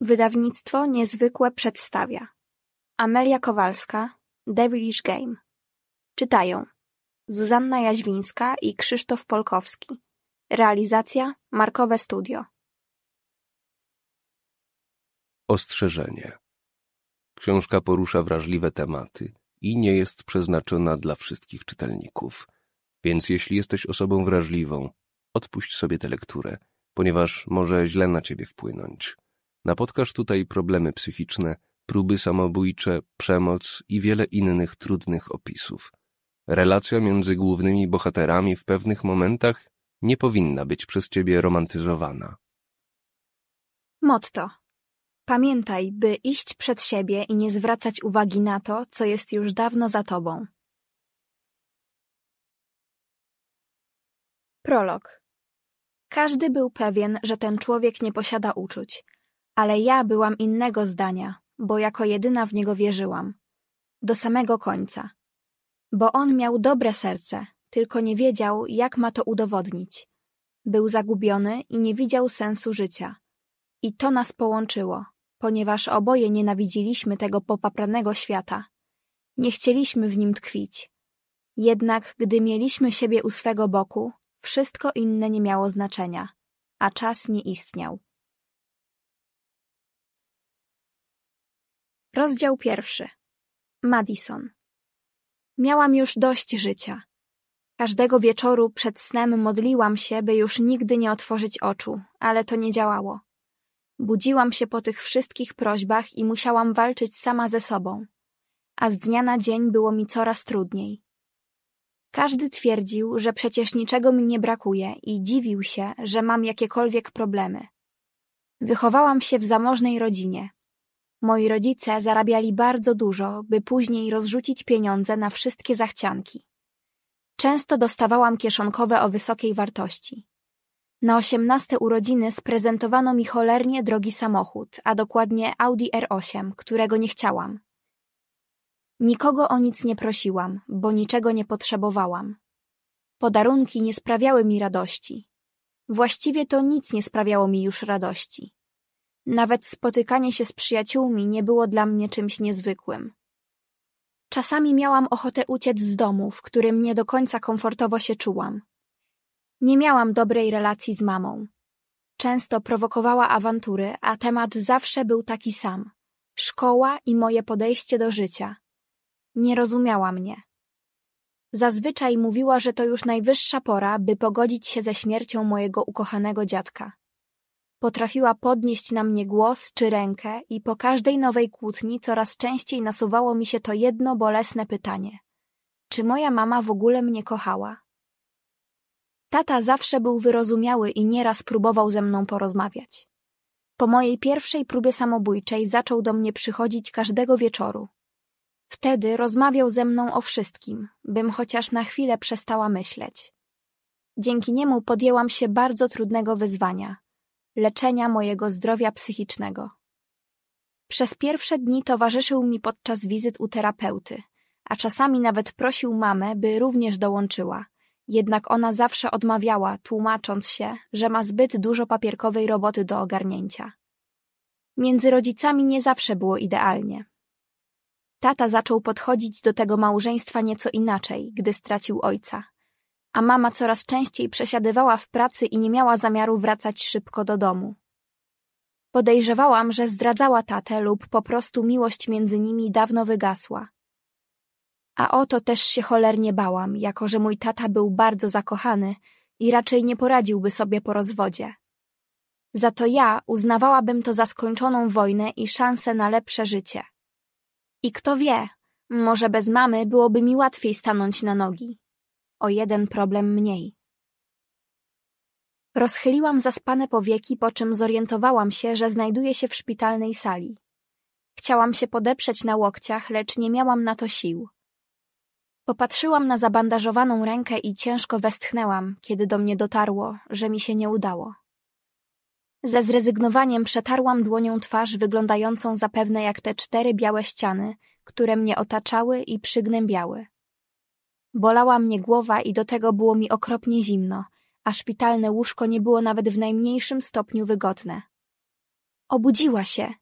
Wydawnictwo Niezwykłe przedstawia Amelia Kowalska Devilish Game Czytają Zuzanna Jaźwińska i Krzysztof Polkowski Realizacja Markowe Studio Ostrzeżenie Książka porusza wrażliwe tematy i nie jest przeznaczona dla wszystkich czytelników. Więc jeśli jesteś osobą wrażliwą, odpuść sobie tę lekturę, ponieważ może źle na ciebie wpłynąć. Napotkasz tutaj problemy psychiczne, próby samobójcze, przemoc i wiele innych trudnych opisów. Relacja między głównymi bohaterami w pewnych momentach nie powinna być przez ciebie romantyzowana. Motto. Pamiętaj, by iść przed siebie i nie zwracać uwagi na to, co jest już dawno za tobą. Prolog. Każdy był pewien, że ten człowiek nie posiada uczuć, ale ja byłam innego zdania, bo jako jedyna w niego wierzyłam. Do samego końca. Bo on miał dobre serce, tylko nie wiedział, jak ma to udowodnić. Był zagubiony i nie widział sensu życia. I to nas połączyło, ponieważ oboje nienawidziliśmy tego popapranego świata. Nie chcieliśmy w nim tkwić. Jednak gdy mieliśmy siebie u swego boku, wszystko inne nie miało znaczenia, a czas nie istniał. Rozdział pierwszy. Madison. Miałam już dość życia. Każdego wieczoru przed snem modliłam się, by już nigdy nie otworzyć oczu, ale to nie działało. Budziłam się po tych wszystkich prośbach i musiałam walczyć sama ze sobą. A z dnia na dzień było mi coraz trudniej. Każdy twierdził, że przecież niczego mi nie brakuje i dziwił się, że mam jakiekolwiek problemy. Wychowałam się w zamożnej rodzinie, Moi rodzice zarabiali bardzo dużo, by później rozrzucić pieniądze na wszystkie zachcianki. Często dostawałam kieszonkowe o wysokiej wartości. Na osiemnaste urodziny sprezentowano mi cholernie drogi samochód, a dokładnie Audi R8, którego nie chciałam. Nikogo o nic nie prosiłam, bo niczego nie potrzebowałam. Podarunki nie sprawiały mi radości. Właściwie to nic nie sprawiało mi już radości. Nawet spotykanie się z przyjaciółmi nie było dla mnie czymś niezwykłym. Czasami miałam ochotę uciec z domu, w którym nie do końca komfortowo się czułam. Nie miałam dobrej relacji z mamą. Często prowokowała awantury, a temat zawsze był taki sam. Szkoła i moje podejście do życia. Nie rozumiała mnie. Zazwyczaj mówiła, że to już najwyższa pora, by pogodzić się ze śmiercią mojego ukochanego dziadka. Potrafiła podnieść na mnie głos czy rękę i po każdej nowej kłótni coraz częściej nasuwało mi się to jedno bolesne pytanie. Czy moja mama w ogóle mnie kochała? Tata zawsze był wyrozumiały i nieraz próbował ze mną porozmawiać. Po mojej pierwszej próbie samobójczej zaczął do mnie przychodzić każdego wieczoru. Wtedy rozmawiał ze mną o wszystkim, bym chociaż na chwilę przestała myśleć. Dzięki niemu podjęłam się bardzo trudnego wyzwania leczenia mojego zdrowia psychicznego. Przez pierwsze dni towarzyszył mi podczas wizyt u terapeuty, a czasami nawet prosił mamę, by również dołączyła. Jednak ona zawsze odmawiała, tłumacząc się, że ma zbyt dużo papierkowej roboty do ogarnięcia. Między rodzicami nie zawsze było idealnie. Tata zaczął podchodzić do tego małżeństwa nieco inaczej, gdy stracił ojca a mama coraz częściej przesiadywała w pracy i nie miała zamiaru wracać szybko do domu. Podejrzewałam, że zdradzała tatę lub po prostu miłość między nimi dawno wygasła. A o to też się cholernie bałam, jako że mój tata był bardzo zakochany i raczej nie poradziłby sobie po rozwodzie. Za to ja uznawałabym to za skończoną wojnę i szansę na lepsze życie. I kto wie, może bez mamy byłoby mi łatwiej stanąć na nogi o jeden problem mniej. Rozchyliłam zaspane powieki, po czym zorientowałam się, że znajduję się w szpitalnej sali. Chciałam się podeprzeć na łokciach, lecz nie miałam na to sił. Popatrzyłam na zabandażowaną rękę i ciężko westchnęłam, kiedy do mnie dotarło, że mi się nie udało. Ze zrezygnowaniem przetarłam dłonią twarz wyglądającą zapewne jak te cztery białe ściany, które mnie otaczały i przygnębiały. Bolała mnie głowa i do tego było mi okropnie zimno, a szpitalne łóżko nie było nawet w najmniejszym stopniu wygodne. Obudziła się!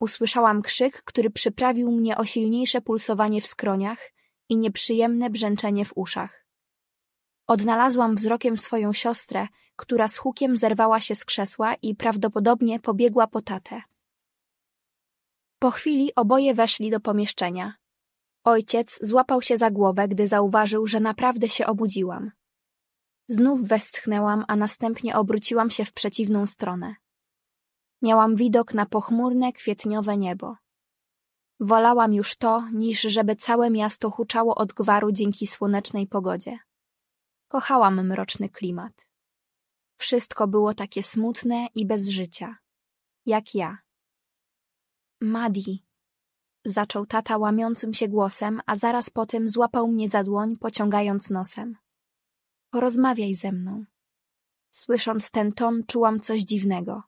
Usłyszałam krzyk, który przyprawił mnie o silniejsze pulsowanie w skroniach i nieprzyjemne brzęczenie w uszach. Odnalazłam wzrokiem swoją siostrę, która z hukiem zerwała się z krzesła i prawdopodobnie pobiegła po tatę. Po chwili oboje weszli do pomieszczenia. Ojciec złapał się za głowę, gdy zauważył, że naprawdę się obudziłam. Znów westchnęłam, a następnie obróciłam się w przeciwną stronę. Miałam widok na pochmurne, kwietniowe niebo. Wolałam już to, niż żeby całe miasto huczało od gwaru dzięki słonecznej pogodzie. Kochałam mroczny klimat. Wszystko było takie smutne i bez życia. Jak ja. Madi, zaczął tata łamiącym się głosem, a zaraz potem złapał mnie za dłoń, pociągając nosem. Porozmawiaj ze mną. Słysząc ten ton, czułam coś dziwnego.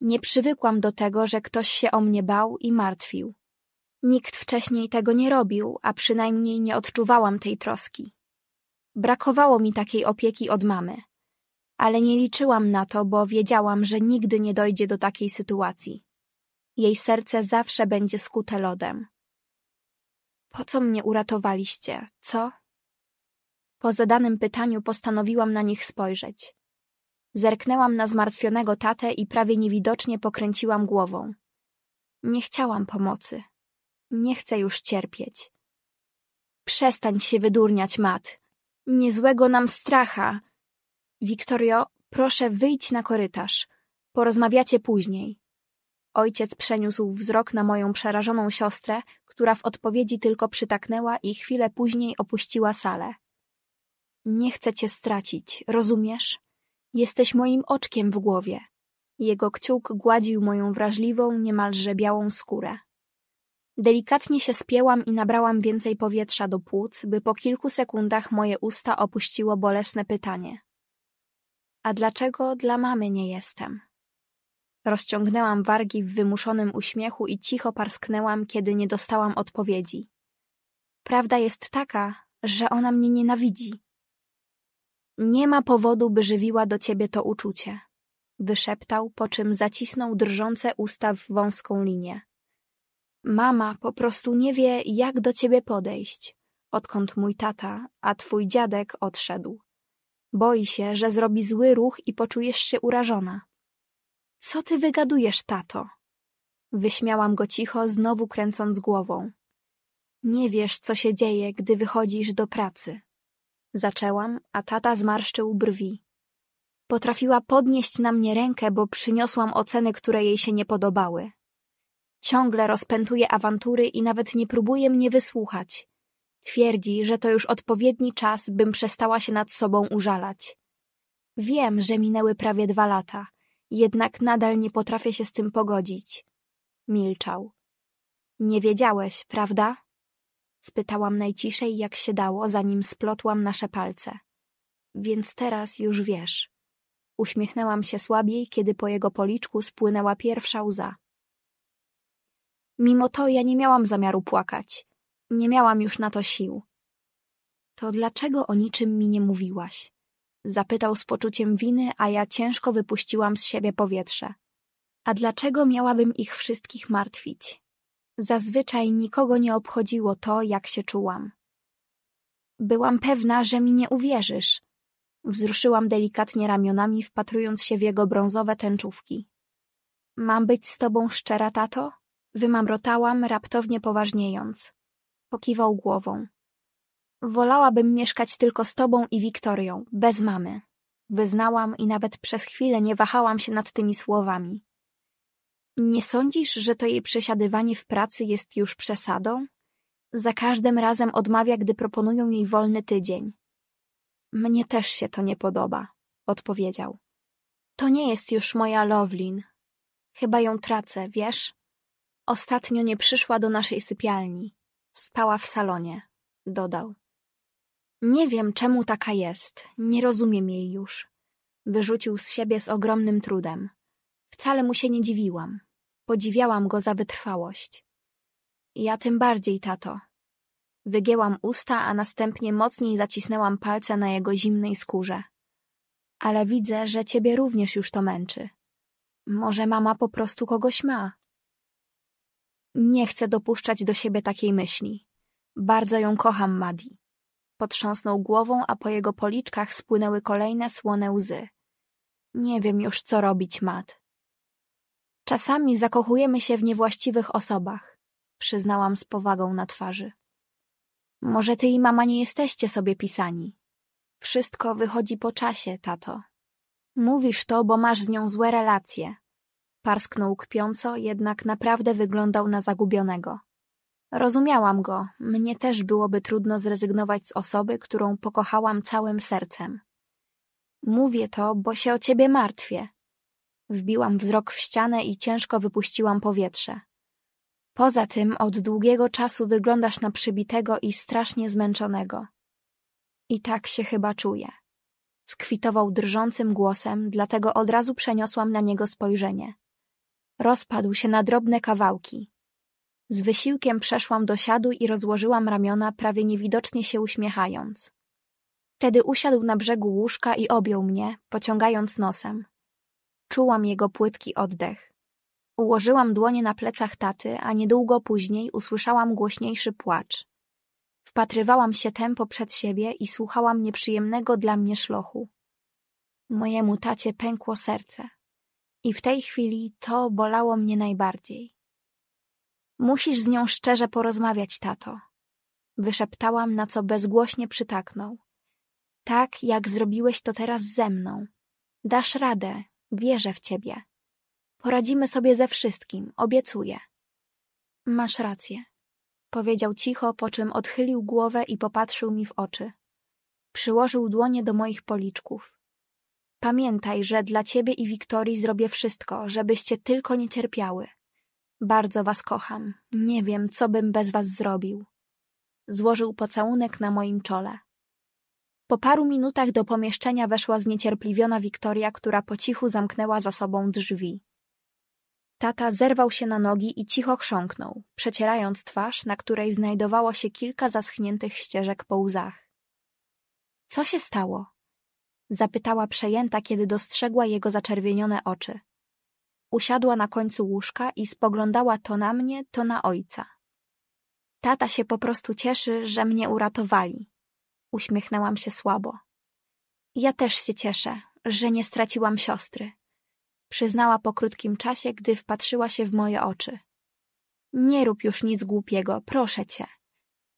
Nie przywykłam do tego, że ktoś się o mnie bał i martwił. Nikt wcześniej tego nie robił, a przynajmniej nie odczuwałam tej troski. Brakowało mi takiej opieki od mamy, ale nie liczyłam na to, bo wiedziałam, że nigdy nie dojdzie do takiej sytuacji. Jej serce zawsze będzie skute lodem. Po co mnie uratowaliście, co? Po zadanym pytaniu postanowiłam na nich spojrzeć. Zerknęłam na zmartwionego tatę i prawie niewidocznie pokręciłam głową. Nie chciałam pomocy. Nie chcę już cierpieć. Przestań się wydurniać, Mat. Niezłego nam stracha. Wiktorio, proszę wyjdź na korytarz. Porozmawiacie później. Ojciec przeniósł wzrok na moją przerażoną siostrę, która w odpowiedzi tylko przytaknęła i chwilę później opuściła salę. Nie chcę cię stracić, rozumiesz? Jesteś moim oczkiem w głowie. Jego kciuk gładził moją wrażliwą, niemalże białą skórę. Delikatnie się spięłam i nabrałam więcej powietrza do płuc, by po kilku sekundach moje usta opuściło bolesne pytanie. A dlaczego dla mamy nie jestem? Rozciągnęłam wargi w wymuszonym uśmiechu i cicho parsknęłam, kiedy nie dostałam odpowiedzi. Prawda jest taka, że ona mnie nienawidzi. Nie ma powodu, by żywiła do ciebie to uczucie, wyszeptał, po czym zacisnął drżące usta w wąską linię. Mama po prostu nie wie, jak do ciebie podejść, odkąd mój tata, a twój dziadek odszedł. Boi się, że zrobi zły ruch i poczujesz się urażona. Co ty wygadujesz, tato? Wyśmiałam go cicho, znowu kręcąc głową. Nie wiesz, co się dzieje, gdy wychodzisz do pracy. Zaczęłam, a tata zmarszczył brwi. Potrafiła podnieść na mnie rękę, bo przyniosłam oceny, które jej się nie podobały. Ciągle rozpętuje awantury i nawet nie próbuje mnie wysłuchać. Twierdzi, że to już odpowiedni czas, bym przestała się nad sobą użalać. Wiem, że minęły prawie dwa lata jednak nadal nie potrafię się z tym pogodzić. Milczał. Nie wiedziałeś, prawda? Spytałam najciszej, jak się dało, zanim splotłam nasze palce. Więc teraz już wiesz. Uśmiechnęłam się słabiej, kiedy po jego policzku spłynęła pierwsza łza. Mimo to ja nie miałam zamiaru płakać. Nie miałam już na to sił. To dlaczego o niczym mi nie mówiłaś? Zapytał z poczuciem winy, a ja ciężko wypuściłam z siebie powietrze. A dlaczego miałabym ich wszystkich martwić? Zazwyczaj nikogo nie obchodziło to, jak się czułam. Byłam pewna, że mi nie uwierzysz. Wzruszyłam delikatnie ramionami, wpatrując się w jego brązowe tęczówki. Mam być z tobą szczera, tato? Wymamrotałam, raptownie poważniejąc. Pokiwał głową. Wolałabym mieszkać tylko z tobą i Wiktorią, bez mamy wyznałam i nawet przez chwilę nie wahałam się nad tymi słowami. Nie sądzisz, że to jej przesiadywanie w pracy jest już przesadą? Za każdym razem odmawia, gdy proponują jej wolny tydzień. Mnie też się to nie podoba, odpowiedział. To nie jest już moja Lowlin. Chyba ją tracę, wiesz? Ostatnio nie przyszła do naszej sypialni. Spała w salonie, dodał. Nie wiem, czemu taka jest. Nie rozumiem jej już. Wyrzucił z siebie z ogromnym trudem. Wcale mu się nie dziwiłam. Podziwiałam go za wytrwałość. Ja tym bardziej, tato. Wygięłam usta, a następnie mocniej zacisnęłam palce na jego zimnej skórze. Ale widzę, że ciebie również już to męczy. Może mama po prostu kogoś ma. Nie chcę dopuszczać do siebie takiej myśli. Bardzo ją kocham, Madi. Potrząsnął głową, a po jego policzkach spłynęły kolejne słone łzy. Nie wiem już, co robić, Mat. Czasami zakochujemy się w niewłaściwych osobach, przyznałam z powagą na twarzy. Może ty i mama nie jesteście sobie pisani. Wszystko wychodzi po czasie, tato. Mówisz to, bo masz z nią złe relacje. Parsknął kpiąco, jednak naprawdę wyglądał na zagubionego. Rozumiałam go, mnie też byłoby trudno zrezygnować z osoby, którą pokochałam całym sercem. Mówię to, bo się o ciebie martwię. Wbiłam wzrok w ścianę i ciężko wypuściłam powietrze. Poza tym od długiego czasu wyglądasz na przybitego i strasznie zmęczonego. I tak się chyba czuję. Skwitował drżącym głosem, dlatego od razu przeniosłam na niego spojrzenie. Rozpadł się na drobne kawałki. Z wysiłkiem przeszłam do siadu i rozłożyłam ramiona, prawie niewidocznie się uśmiechając. Tedy usiadł na brzegu łóżka i objął mnie, pociągając nosem. Czułam jego płytki oddech. Ułożyłam dłonie na plecach taty, a niedługo później usłyszałam głośniejszy płacz. Wpatrywałam się tempo przed siebie i słuchałam nieprzyjemnego dla mnie szlochu. Mojemu tacie pękło serce. I w tej chwili to bolało mnie najbardziej. Musisz z nią szczerze porozmawiać, tato. Wyszeptałam, na co bezgłośnie przytaknął. Tak, jak zrobiłeś to teraz ze mną. Dasz radę, wierzę w ciebie. Poradzimy sobie ze wszystkim, obiecuję. Masz rację. Powiedział cicho, po czym odchylił głowę i popatrzył mi w oczy. Przyłożył dłonie do moich policzków. Pamiętaj, że dla ciebie i Wiktorii zrobię wszystko, żebyście tylko nie cierpiały. Bardzo was kocham. Nie wiem, co bym bez was zrobił. Złożył pocałunek na moim czole. Po paru minutach do pomieszczenia weszła zniecierpliwiona Wiktoria, która po cichu zamknęła za sobą drzwi. Tata zerwał się na nogi i cicho chrząknął, przecierając twarz, na której znajdowało się kilka zaschniętych ścieżek po łzach. Co się stało? Zapytała przejęta, kiedy dostrzegła jego zaczerwienione oczy. Usiadła na końcu łóżka i spoglądała to na mnie, to na ojca. Tata się po prostu cieszy, że mnie uratowali. Uśmiechnęłam się słabo. Ja też się cieszę, że nie straciłam siostry. Przyznała po krótkim czasie, gdy wpatrzyła się w moje oczy. Nie rób już nic głupiego, proszę cię.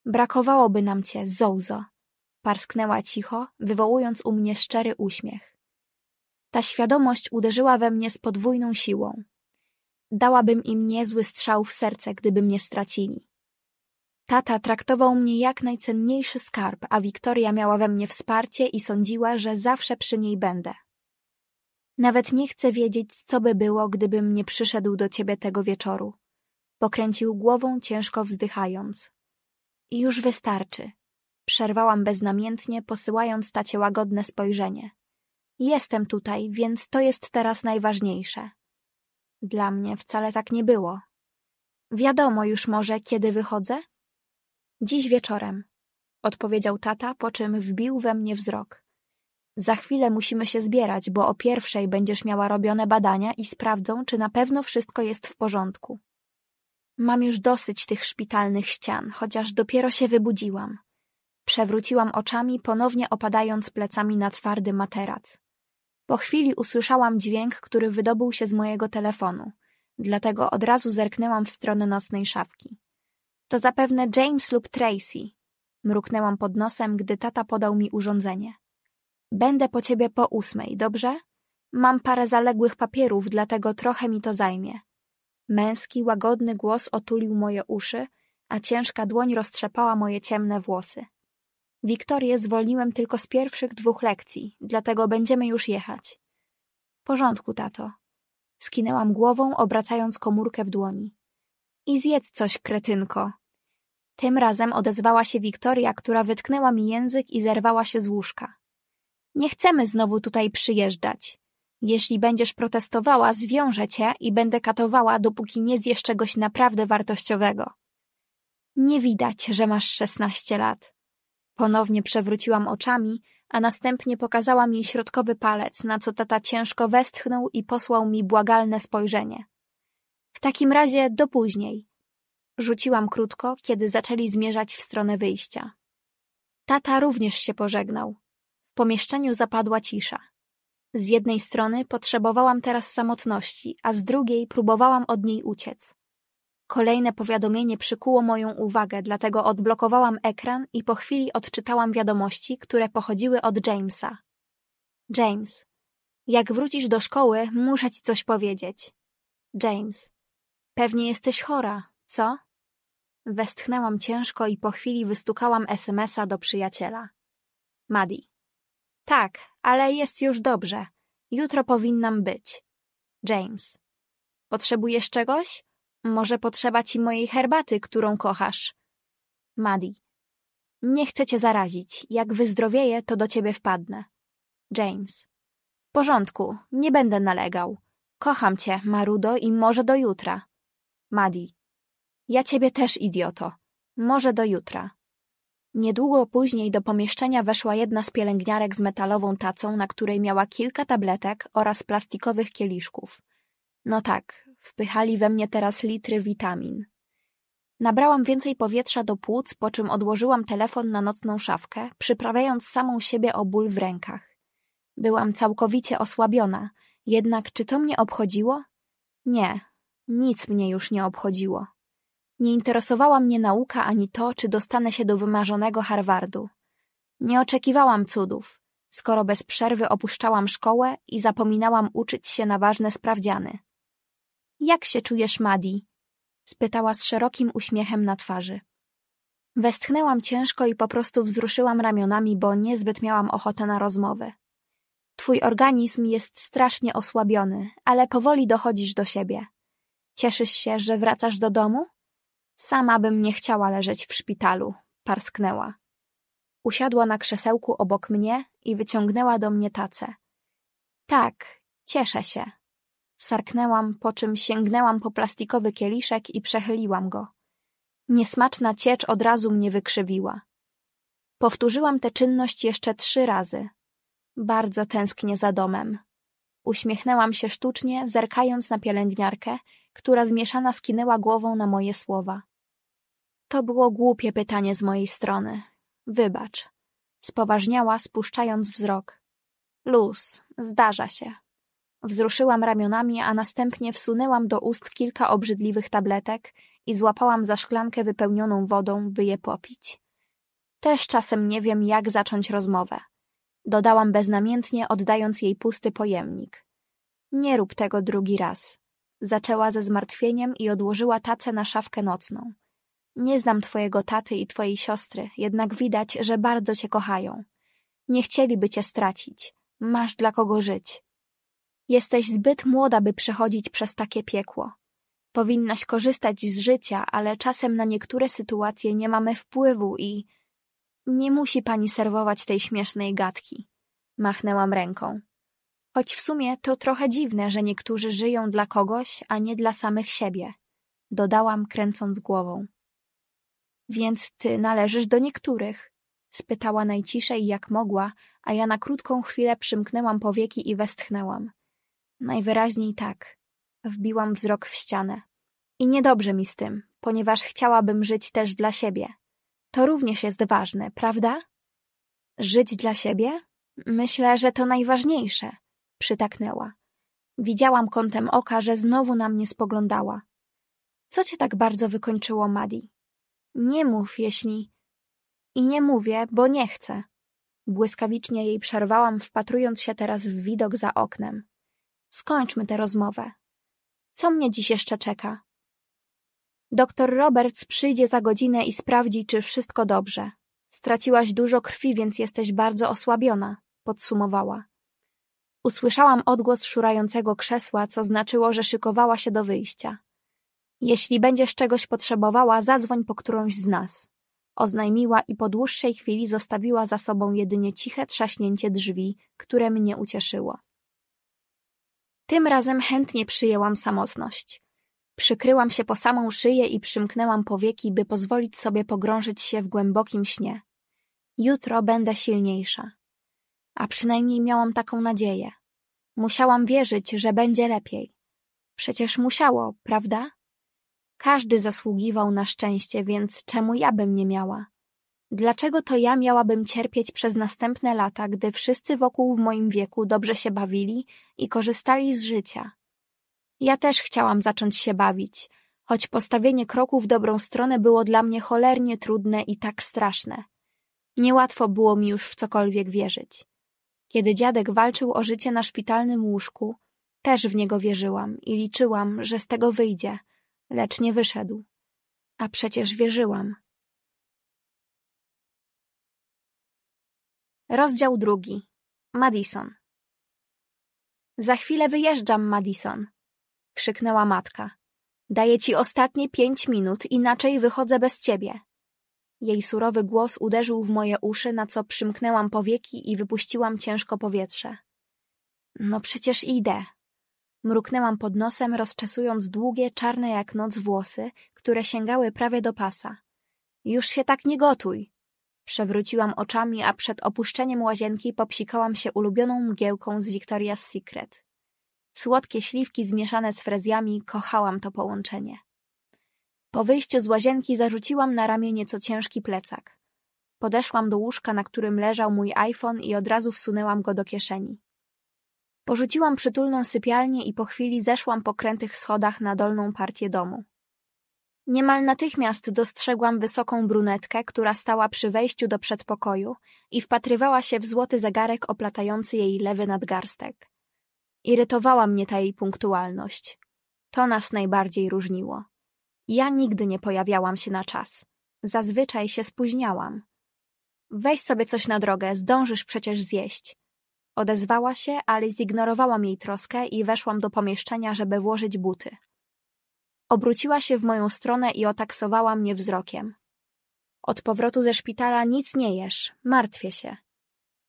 Brakowałoby nam cię, Zouzo. Parsknęła cicho, wywołując u mnie szczery uśmiech. Ta świadomość uderzyła we mnie z podwójną siłą. Dałabym im niezły strzał w serce, gdyby mnie stracili. Tata traktował mnie jak najcenniejszy skarb, a Wiktoria miała we mnie wsparcie i sądziła, że zawsze przy niej będę. Nawet nie chcę wiedzieć, co by było, gdybym nie przyszedł do ciebie tego wieczoru. Pokręcił głową, ciężko wzdychając. I już wystarczy. Przerwałam beznamiętnie, posyłając tacie łagodne spojrzenie. Jestem tutaj, więc to jest teraz najważniejsze. Dla mnie wcale tak nie było. Wiadomo już może, kiedy wychodzę? Dziś wieczorem, odpowiedział tata, po czym wbił we mnie wzrok. Za chwilę musimy się zbierać, bo o pierwszej będziesz miała robione badania i sprawdzą, czy na pewno wszystko jest w porządku. Mam już dosyć tych szpitalnych ścian, chociaż dopiero się wybudziłam. Przewróciłam oczami, ponownie opadając plecami na twardy materac. Po chwili usłyszałam dźwięk, który wydobył się z mojego telefonu, dlatego od razu zerknęłam w stronę nocnej szafki. To zapewne James lub Tracy, mruknęłam pod nosem, gdy tata podał mi urządzenie. Będę po ciebie po ósmej, dobrze? Mam parę zaległych papierów, dlatego trochę mi to zajmie. Męski, łagodny głos otulił moje uszy, a ciężka dłoń roztrzepała moje ciemne włosy. Wiktorię zwolniłem tylko z pierwszych dwóch lekcji, dlatego będziemy już jechać. Porządku, tato. Skinęłam głową, obracając komórkę w dłoni. I zjedz coś, kretynko. Tym razem odezwała się Wiktoria, która wytknęła mi język i zerwała się z łóżka. Nie chcemy znowu tutaj przyjeżdżać. Jeśli będziesz protestowała, zwiążę cię i będę katowała, dopóki nie zjesz czegoś naprawdę wartościowego. Nie widać, że masz szesnaście lat. Ponownie przewróciłam oczami, a następnie pokazałam jej środkowy palec, na co tata ciężko westchnął i posłał mi błagalne spojrzenie. W takim razie do później. Rzuciłam krótko, kiedy zaczęli zmierzać w stronę wyjścia. Tata również się pożegnał. W pomieszczeniu zapadła cisza. Z jednej strony potrzebowałam teraz samotności, a z drugiej próbowałam od niej uciec. Kolejne powiadomienie przykuło moją uwagę, dlatego odblokowałam ekran i po chwili odczytałam wiadomości, które pochodziły od Jamesa. James. Jak wrócisz do szkoły, muszę ci coś powiedzieć. James. Pewnie jesteś chora, co? Westchnęłam ciężko i po chwili wystukałam SMS-a do przyjaciela. Madi. Tak, ale jest już dobrze. Jutro powinnam być. James. Potrzebujesz czegoś? Może potrzeba ci mojej herbaty, którą kochasz? Madi. Nie chcę cię zarazić. Jak wyzdrowieję, to do ciebie wpadnę. James. W porządku, nie będę nalegał. Kocham cię, Marudo, i może do jutra. Madi. Ja ciebie też, idioto. Może do jutra. Niedługo później do pomieszczenia weszła jedna z pielęgniarek z metalową tacą, na której miała kilka tabletek oraz plastikowych kieliszków. No tak, wpychali we mnie teraz litry witamin. Nabrałam więcej powietrza do płuc, po czym odłożyłam telefon na nocną szafkę, przyprawiając samą siebie o ból w rękach. Byłam całkowicie osłabiona, jednak czy to mnie obchodziło? Nie, nic mnie już nie obchodziło. Nie interesowała mnie nauka ani to, czy dostanę się do wymarzonego Harvardu. Nie oczekiwałam cudów, skoro bez przerwy opuszczałam szkołę i zapominałam uczyć się na ważne sprawdziany. Jak się czujesz, Madi? spytała z szerokim uśmiechem na twarzy. Westchnęłam ciężko i po prostu wzruszyłam ramionami, bo niezbyt miałam ochotę na rozmowę. Twój organizm jest strasznie osłabiony, ale powoli dochodzisz do siebie. Cieszysz się, że wracasz do domu? Sama bym nie chciała leżeć w szpitalu, parsknęła. Usiadła na krzesełku obok mnie i wyciągnęła do mnie tacę. Tak, cieszę się. Sarknęłam, po czym sięgnęłam po plastikowy kieliszek i przechyliłam go. Niesmaczna ciecz od razu mnie wykrzywiła. Powtórzyłam tę czynność jeszcze trzy razy. Bardzo tęsknię za domem. Uśmiechnęłam się sztucznie, zerkając na pielęgniarkę, która zmieszana skinęła głową na moje słowa. To było głupie pytanie z mojej strony. Wybacz. Spoważniała, spuszczając wzrok. Luz, zdarza się. Wzruszyłam ramionami, a następnie wsunęłam do ust kilka obrzydliwych tabletek i złapałam za szklankę wypełnioną wodą, by je popić. Też czasem nie wiem, jak zacząć rozmowę. Dodałam beznamiętnie, oddając jej pusty pojemnik. Nie rób tego drugi raz. Zaczęła ze zmartwieniem i odłożyła tacę na szafkę nocną. Nie znam twojego taty i twojej siostry, jednak widać, że bardzo cię kochają. Nie chcieliby cię stracić. Masz dla kogo żyć. Jesteś zbyt młoda, by przechodzić przez takie piekło. Powinnaś korzystać z życia, ale czasem na niektóre sytuacje nie mamy wpływu i... Nie musi pani serwować tej śmiesznej gadki. Machnęłam ręką. Choć w sumie to trochę dziwne, że niektórzy żyją dla kogoś, a nie dla samych siebie. Dodałam, kręcąc głową. Więc ty należysz do niektórych? Spytała najciszej jak mogła, a ja na krótką chwilę przymknęłam powieki i westchnęłam. Najwyraźniej tak. Wbiłam wzrok w ścianę. I niedobrze mi z tym, ponieważ chciałabym żyć też dla siebie. To również jest ważne, prawda? Żyć dla siebie? Myślę, że to najważniejsze, przytaknęła. Widziałam kątem oka, że znowu na mnie spoglądała. Co cię tak bardzo wykończyło, Madi? Nie mów, jeśli... I nie mówię, bo nie chcę. Błyskawicznie jej przerwałam, wpatrując się teraz w widok za oknem. Skończmy tę rozmowę. Co mnie dziś jeszcze czeka? Doktor Roberts przyjdzie za godzinę i sprawdzi, czy wszystko dobrze. Straciłaś dużo krwi, więc jesteś bardzo osłabiona, podsumowała. Usłyszałam odgłos szurającego krzesła, co znaczyło, że szykowała się do wyjścia. Jeśli będziesz czegoś potrzebowała, zadzwoń po którąś z nas. Oznajmiła i po dłuższej chwili zostawiła za sobą jedynie ciche trzaśnięcie drzwi, które mnie ucieszyło. Tym razem chętnie przyjęłam samotność. Przykryłam się po samą szyję i przymknęłam powieki, by pozwolić sobie pogrążyć się w głębokim śnie. Jutro będę silniejsza. A przynajmniej miałam taką nadzieję. Musiałam wierzyć, że będzie lepiej. Przecież musiało, prawda? Każdy zasługiwał na szczęście, więc czemu ja bym nie miała? Dlaczego to ja miałabym cierpieć przez następne lata, gdy wszyscy wokół w moim wieku dobrze się bawili i korzystali z życia? Ja też chciałam zacząć się bawić, choć postawienie kroku w dobrą stronę było dla mnie cholernie trudne i tak straszne. Niełatwo było mi już w cokolwiek wierzyć. Kiedy dziadek walczył o życie na szpitalnym łóżku, też w niego wierzyłam i liczyłam, że z tego wyjdzie, lecz nie wyszedł. A przecież wierzyłam. Rozdział drugi. Madison. Za chwilę wyjeżdżam, Madison, krzyknęła matka. Daję ci ostatnie pięć minut, inaczej wychodzę bez ciebie. Jej surowy głos uderzył w moje uszy, na co przymknęłam powieki i wypuściłam ciężko powietrze. No przecież idę. Mruknęłam pod nosem, rozczesując długie, czarne jak noc włosy, które sięgały prawie do pasa. Już się tak nie gotuj. Przewróciłam oczami, a przed opuszczeniem łazienki popsikałam się ulubioną mgiełką z Victoria's Secret. Słodkie śliwki zmieszane z frezjami, kochałam to połączenie. Po wyjściu z łazienki zarzuciłam na ramię nieco ciężki plecak. Podeszłam do łóżka, na którym leżał mój iPhone i od razu wsunęłam go do kieszeni. Porzuciłam przytulną sypialnię i po chwili zeszłam po krętych schodach na dolną partię domu. Niemal natychmiast dostrzegłam wysoką brunetkę, która stała przy wejściu do przedpokoju i wpatrywała się w złoty zegarek oplatający jej lewy nadgarstek. Irytowała mnie ta jej punktualność. To nas najbardziej różniło. Ja nigdy nie pojawiałam się na czas. Zazwyczaj się spóźniałam. Weź sobie coś na drogę, zdążysz przecież zjeść. Odezwała się, ale zignorowałam jej troskę i weszłam do pomieszczenia, żeby włożyć buty. Obróciła się w moją stronę i otaksowała mnie wzrokiem. Od powrotu ze szpitala nic nie jesz, martwię się.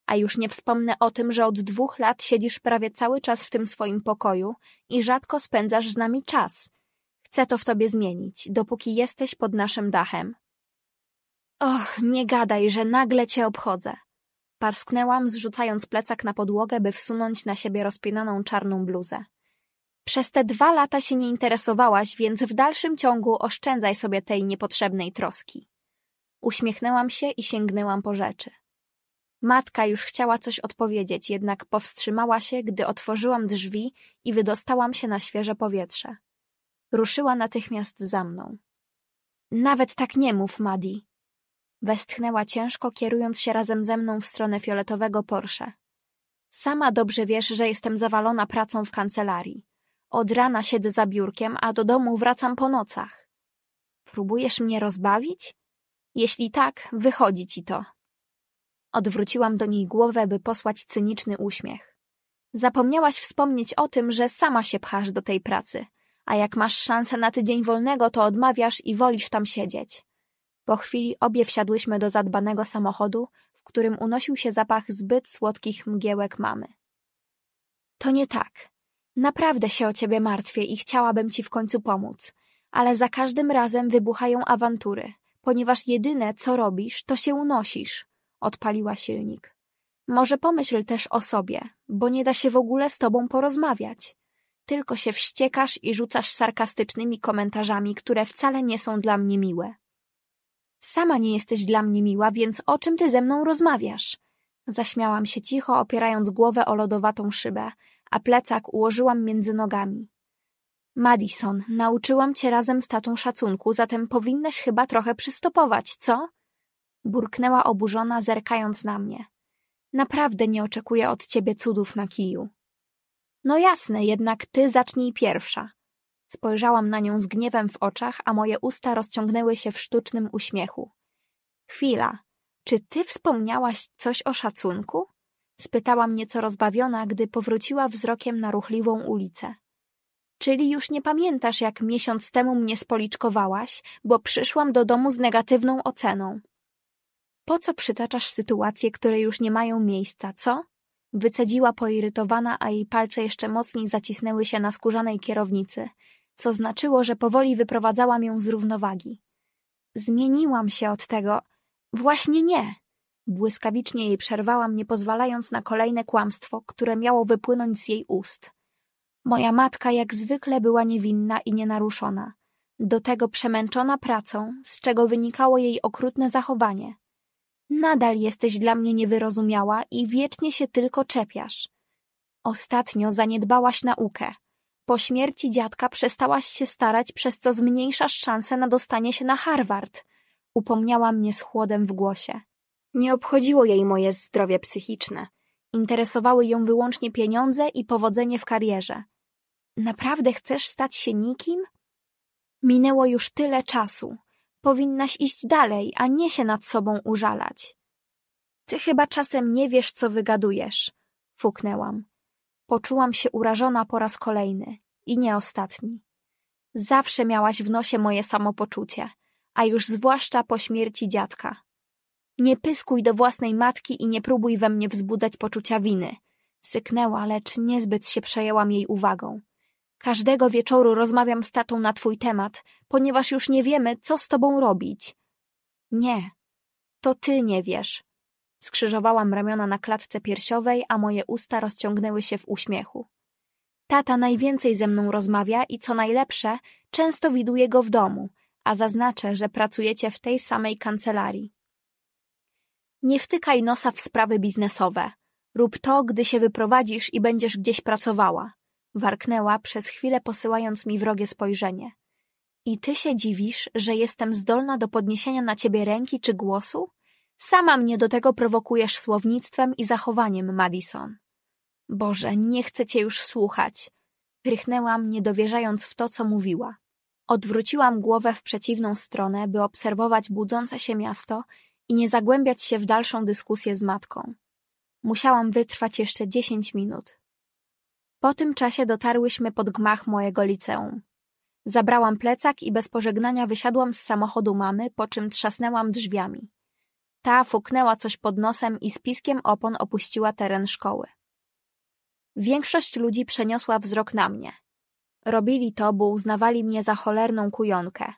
A już nie wspomnę o tym, że od dwóch lat siedzisz prawie cały czas w tym swoim pokoju i rzadko spędzasz z nami czas. Chcę to w tobie zmienić, dopóki jesteś pod naszym dachem. Och, nie gadaj, że nagle cię obchodzę. Parsknęłam, zrzucając plecak na podłogę, by wsunąć na siebie rozpinaną czarną bluzę. Przez te dwa lata się nie interesowałaś, więc w dalszym ciągu oszczędzaj sobie tej niepotrzebnej troski. Uśmiechnęłam się i sięgnęłam po rzeczy. Matka już chciała coś odpowiedzieć, jednak powstrzymała się, gdy otworzyłam drzwi i wydostałam się na świeże powietrze. Ruszyła natychmiast za mną. Nawet tak nie mów, Madi. Westchnęła ciężko, kierując się razem ze mną w stronę fioletowego Porsche. Sama dobrze wiesz, że jestem zawalona pracą w kancelarii. Od rana siedzę za biurkiem, a do domu wracam po nocach. Próbujesz mnie rozbawić? Jeśli tak, wychodzi ci to. Odwróciłam do niej głowę, by posłać cyniczny uśmiech. Zapomniałaś wspomnieć o tym, że sama się pchasz do tej pracy, a jak masz szansę na tydzień wolnego, to odmawiasz i wolisz tam siedzieć. Po chwili obie wsiadłyśmy do zadbanego samochodu, w którym unosił się zapach zbyt słodkich mgiełek mamy. To nie tak. Naprawdę się o ciebie martwię i chciałabym ci w końcu pomóc, ale za każdym razem wybuchają awantury, ponieważ jedyne, co robisz, to się unosisz, odpaliła silnik. Może pomyśl też o sobie, bo nie da się w ogóle z tobą porozmawiać. Tylko się wściekasz i rzucasz sarkastycznymi komentarzami, które wcale nie są dla mnie miłe. Sama nie jesteś dla mnie miła, więc o czym ty ze mną rozmawiasz? Zaśmiałam się cicho, opierając głowę o lodowatą szybę, a plecak ułożyłam między nogami. Madison, nauczyłam cię razem z tatą szacunku, zatem powinnaś chyba trochę przystopować, co? Burknęła oburzona, zerkając na mnie. Naprawdę nie oczekuję od ciebie cudów na kiju. No jasne, jednak ty zacznij pierwsza. Spojrzałam na nią z gniewem w oczach, a moje usta rozciągnęły się w sztucznym uśmiechu. Chwila, czy ty wspomniałaś coś o szacunku? spytałam nieco rozbawiona, gdy powróciła wzrokiem na ruchliwą ulicę. Czyli już nie pamiętasz, jak miesiąc temu mnie spoliczkowałaś, bo przyszłam do domu z negatywną oceną. Po co przytaczasz sytuacje, które już nie mają miejsca, co? Wycedziła poirytowana, a jej palce jeszcze mocniej zacisnęły się na skórzanej kierownicy, co znaczyło, że powoli wyprowadzałam ją z równowagi. Zmieniłam się od tego. Właśnie nie. Błyskawicznie jej przerwałam, nie pozwalając na kolejne kłamstwo, które miało wypłynąć z jej ust. Moja matka jak zwykle była niewinna i nienaruszona. Do tego przemęczona pracą, z czego wynikało jej okrutne zachowanie. Nadal jesteś dla mnie niewyrozumiała i wiecznie się tylko czepiasz. Ostatnio zaniedbałaś naukę. Po śmierci dziadka przestałaś się starać, przez co zmniejszasz szanse na dostanie się na Harvard. Upomniała mnie z chłodem w głosie. Nie obchodziło jej moje zdrowie psychiczne. Interesowały ją wyłącznie pieniądze i powodzenie w karierze. Naprawdę chcesz stać się nikim? Minęło już tyle czasu. Powinnaś iść dalej, a nie się nad sobą użalać. Ty chyba czasem nie wiesz, co wygadujesz, fuknęłam. Poczułam się urażona po raz kolejny i nie ostatni. Zawsze miałaś w nosie moje samopoczucie, a już zwłaszcza po śmierci dziadka. Nie pyskuj do własnej matki i nie próbuj we mnie wzbudzać poczucia winy. Syknęła, lecz niezbyt się przejęłam jej uwagą. Każdego wieczoru rozmawiam z tatą na twój temat, ponieważ już nie wiemy, co z tobą robić. Nie, to ty nie wiesz. Skrzyżowałam ramiona na klatce piersiowej, a moje usta rozciągnęły się w uśmiechu. Tata najwięcej ze mną rozmawia i co najlepsze, często widuje go w domu, a zaznaczę, że pracujecie w tej samej kancelarii. Nie wtykaj nosa w sprawy biznesowe. Rób to, gdy się wyprowadzisz i będziesz gdzieś pracowała. Warknęła przez chwilę posyłając mi wrogie spojrzenie. I ty się dziwisz, że jestem zdolna do podniesienia na ciebie ręki czy głosu? Sama mnie do tego prowokujesz słownictwem i zachowaniem, Madison. Boże, nie chcę cię już słuchać. Rychnęłam, nie dowierzając w to, co mówiła. Odwróciłam głowę w przeciwną stronę, by obserwować budzące się miasto i nie zagłębiać się w dalszą dyskusję z matką. Musiałam wytrwać jeszcze dziesięć minut. Po tym czasie dotarłyśmy pod gmach mojego liceum. Zabrałam plecak i bez pożegnania wysiadłam z samochodu mamy, po czym trzasnęłam drzwiami. Ta fuknęła coś pod nosem i z piskiem opon opuściła teren szkoły. Większość ludzi przeniosła wzrok na mnie. Robili to, bo uznawali mnie za cholerną kujonkę,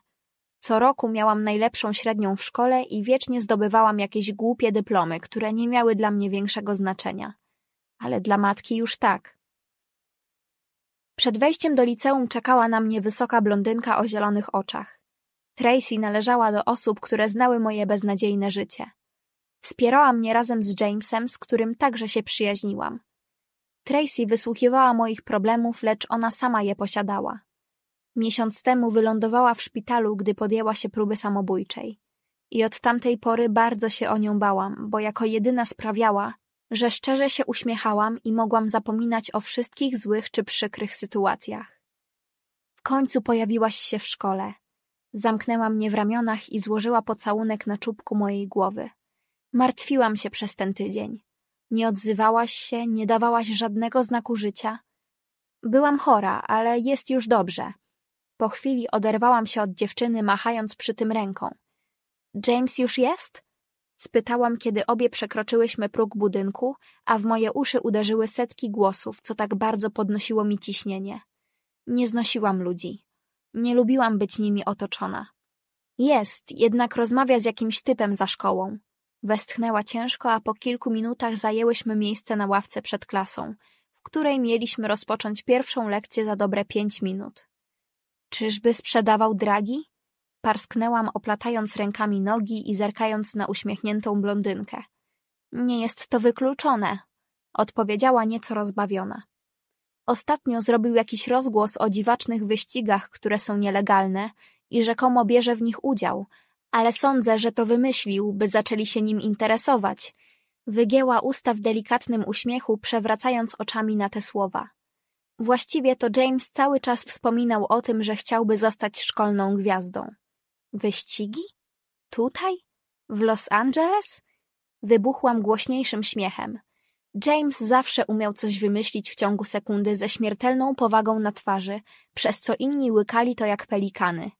co roku miałam najlepszą średnią w szkole i wiecznie zdobywałam jakieś głupie dyplomy, które nie miały dla mnie większego znaczenia. Ale dla matki już tak. Przed wejściem do liceum czekała na mnie wysoka blondynka o zielonych oczach. Tracy należała do osób, które znały moje beznadziejne życie. Wspierała mnie razem z Jamesem, z którym także się przyjaźniłam. Tracy wysłuchiwała moich problemów, lecz ona sama je posiadała. Miesiąc temu wylądowała w szpitalu, gdy podjęła się próby samobójczej. I od tamtej pory bardzo się o nią bałam, bo jako jedyna sprawiała, że szczerze się uśmiechałam i mogłam zapominać o wszystkich złych czy przykrych sytuacjach. W końcu pojawiłaś się w szkole. Zamknęła mnie w ramionach i złożyła pocałunek na czubku mojej głowy. Martwiłam się przez ten tydzień. Nie odzywałaś się, nie dawałaś żadnego znaku życia. Byłam chora, ale jest już dobrze. Po chwili oderwałam się od dziewczyny, machając przy tym ręką. James już jest? spytałam, kiedy obie przekroczyłyśmy próg budynku, a w moje uszy uderzyły setki głosów, co tak bardzo podnosiło mi ciśnienie. Nie znosiłam ludzi. Nie lubiłam być nimi otoczona. Jest, jednak rozmawia z jakimś typem za szkołą. Westchnęła ciężko, a po kilku minutach zajęłyśmy miejsce na ławce przed klasą, w której mieliśmy rozpocząć pierwszą lekcję za dobre pięć minut. Czyżby sprzedawał dragi? Parsknęłam, oplatając rękami nogi i zerkając na uśmiechniętą blondynkę. Nie jest to wykluczone, odpowiedziała nieco rozbawiona. Ostatnio zrobił jakiś rozgłos o dziwacznych wyścigach, które są nielegalne i rzekomo bierze w nich udział, ale sądzę, że to wymyślił, by zaczęli się nim interesować. Wygięła usta w delikatnym uśmiechu, przewracając oczami na te słowa. Właściwie to James cały czas wspominał o tym, że chciałby zostać szkolną gwiazdą. Wyścigi? Tutaj? W Los Angeles? Wybuchłam głośniejszym śmiechem. James zawsze umiał coś wymyślić w ciągu sekundy ze śmiertelną powagą na twarzy, przez co inni łykali to jak pelikany.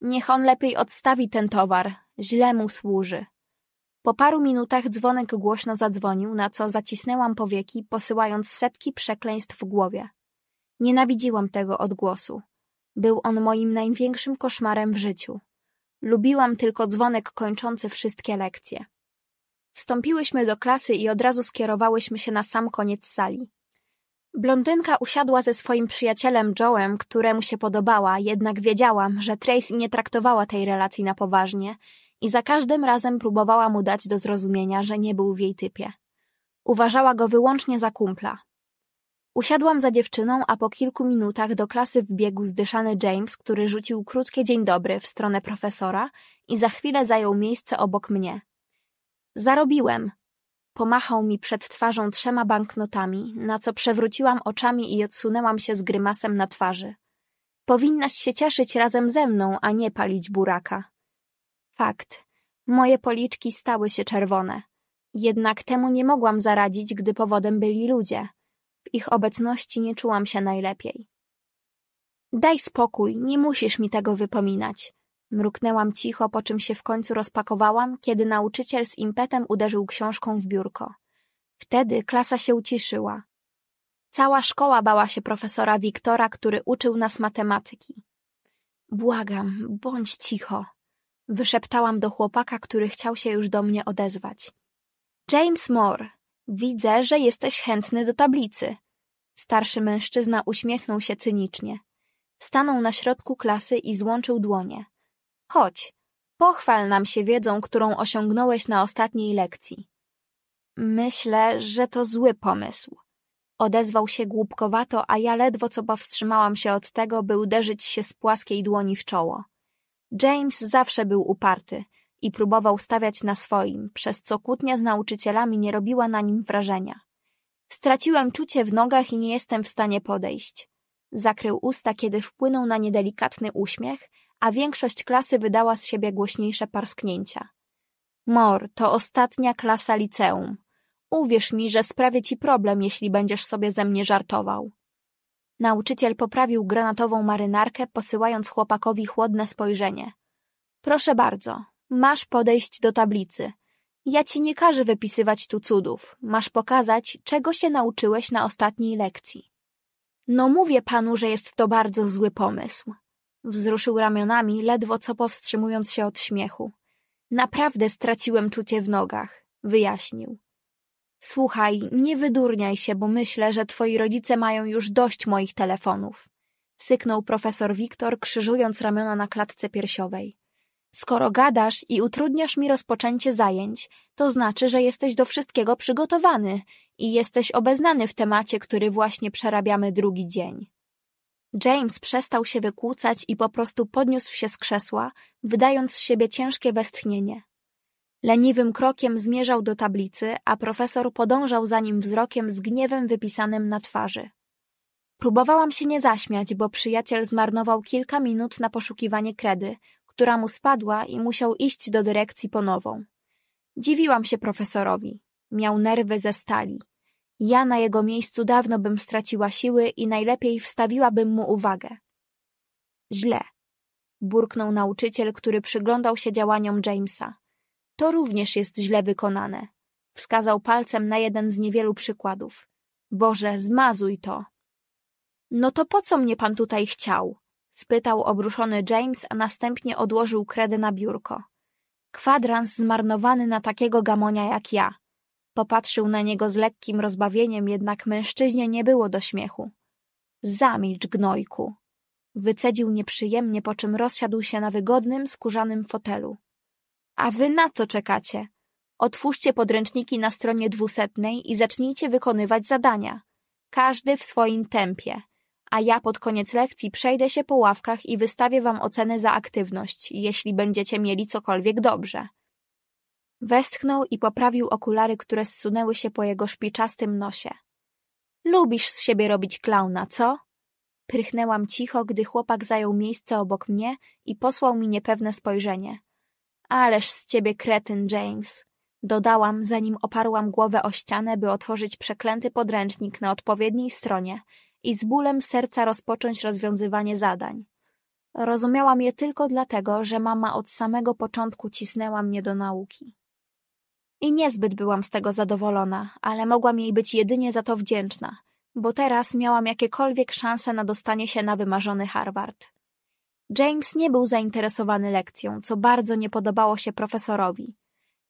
Niech on lepiej odstawi ten towar, źle mu służy. Po paru minutach dzwonek głośno zadzwonił, na co zacisnęłam powieki, posyłając setki przekleństw w głowie. Nienawidziłam tego odgłosu. Był on moim największym koszmarem w życiu. Lubiłam tylko dzwonek kończący wszystkie lekcje. Wstąpiłyśmy do klasy i od razu skierowałyśmy się na sam koniec sali. Blondynka usiadła ze swoim przyjacielem Joe'em, któremu się podobała, jednak wiedziałam, że Tracy nie traktowała tej relacji na poważnie i za każdym razem próbowała mu dać do zrozumienia, że nie był w jej typie. Uważała go wyłącznie za kumpla, Usiadłam za dziewczyną, a po kilku minutach do klasy wbiegł zdyszany James, który rzucił krótkie dzień dobry w stronę profesora i za chwilę zajął miejsce obok mnie. Zarobiłem. Pomachał mi przed twarzą trzema banknotami, na co przewróciłam oczami i odsunęłam się z grymasem na twarzy. Powinnaś się cieszyć razem ze mną, a nie palić buraka. Fakt. Moje policzki stały się czerwone. Jednak temu nie mogłam zaradzić, gdy powodem byli ludzie. W ich obecności nie czułam się najlepiej. Daj spokój, nie musisz mi tego wypominać. Mruknęłam cicho, po czym się w końcu rozpakowałam, kiedy nauczyciel z impetem uderzył książką w biurko. Wtedy klasa się uciszyła. Cała szkoła bała się profesora Wiktora, który uczył nas matematyki. Błagam, bądź cicho, wyszeptałam do chłopaka, który chciał się już do mnie odezwać. James Moore, Widzę, że jesteś chętny do tablicy. Starszy mężczyzna uśmiechnął się cynicznie. Stanął na środku klasy i złączył dłonie. Chodź, pochwal nam się wiedzą, którą osiągnąłeś na ostatniej lekcji. Myślę, że to zły pomysł. Odezwał się głupkowato, a ja ledwo co powstrzymałam się od tego, by uderzyć się z płaskiej dłoni w czoło. James zawsze był uparty i próbował stawiać na swoim, przez co kłótnia z nauczycielami nie robiła na nim wrażenia. Straciłem czucie w nogach i nie jestem w stanie podejść. Zakrył usta, kiedy wpłynął na niedelikatny uśmiech, a większość klasy wydała z siebie głośniejsze parsknięcia. Mor, to ostatnia klasa liceum. Uwierz mi, że sprawię ci problem, jeśli będziesz sobie ze mnie żartował. Nauczyciel poprawił granatową marynarkę, posyłając chłopakowi chłodne spojrzenie. Proszę bardzo, Masz podejść do tablicy. Ja ci nie każę wypisywać tu cudów. Masz pokazać, czego się nauczyłeś na ostatniej lekcji. No mówię panu, że jest to bardzo zły pomysł. Wzruszył ramionami, ledwo co powstrzymując się od śmiechu. Naprawdę straciłem czucie w nogach, wyjaśnił. Słuchaj, nie wydurniaj się, bo myślę, że twoi rodzice mają już dość moich telefonów. Syknął profesor Wiktor, krzyżując ramiona na klatce piersiowej. Skoro gadasz i utrudniasz mi rozpoczęcie zajęć, to znaczy, że jesteś do wszystkiego przygotowany i jesteś obeznany w temacie, który właśnie przerabiamy drugi dzień. James przestał się wykłócać i po prostu podniósł się z krzesła, wydając z siebie ciężkie westchnienie. Leniwym krokiem zmierzał do tablicy, a profesor podążał za nim wzrokiem z gniewem wypisanym na twarzy. Próbowałam się nie zaśmiać, bo przyjaciel zmarnował kilka minut na poszukiwanie kredy, która mu spadła i musiał iść do dyrekcji po nową. Dziwiłam się profesorowi. Miał nerwy ze stali. Ja na jego miejscu dawno bym straciła siły i najlepiej wstawiłabym mu uwagę. Źle, burknął nauczyciel, który przyglądał się działaniom Jamesa. To również jest źle wykonane. Wskazał palcem na jeden z niewielu przykładów. Boże, zmazuj to. No to po co mnie pan tutaj chciał? spytał obruszony James, a następnie odłożył kredy na biurko. Kwadrans zmarnowany na takiego gamonia jak ja. Popatrzył na niego z lekkim rozbawieniem, jednak mężczyźnie nie było do śmiechu. Zamilcz, gnojku. Wycedził nieprzyjemnie, po czym rozsiadł się na wygodnym, skórzanym fotelu. A wy na co czekacie? Otwórzcie podręczniki na stronie dwusetnej i zacznijcie wykonywać zadania. Każdy w swoim tempie a ja pod koniec lekcji przejdę się po ławkach i wystawię wam oceny za aktywność, jeśli będziecie mieli cokolwiek dobrze. Westchnął i poprawił okulary, które zsunęły się po jego szpiczastym nosie. Lubisz z siebie robić klauna, co? Prychnęłam cicho, gdy chłopak zajął miejsce obok mnie i posłał mi niepewne spojrzenie. Ależ z ciebie kretyn, James! Dodałam, zanim oparłam głowę o ścianę, by otworzyć przeklęty podręcznik na odpowiedniej stronie i z bólem serca rozpocząć rozwiązywanie zadań. Rozumiałam je tylko dlatego, że mama od samego początku cisnęła mnie do nauki. I niezbyt byłam z tego zadowolona, ale mogłam jej być jedynie za to wdzięczna, bo teraz miałam jakiekolwiek szanse na dostanie się na wymarzony Harvard. James nie był zainteresowany lekcją, co bardzo nie podobało się profesorowi.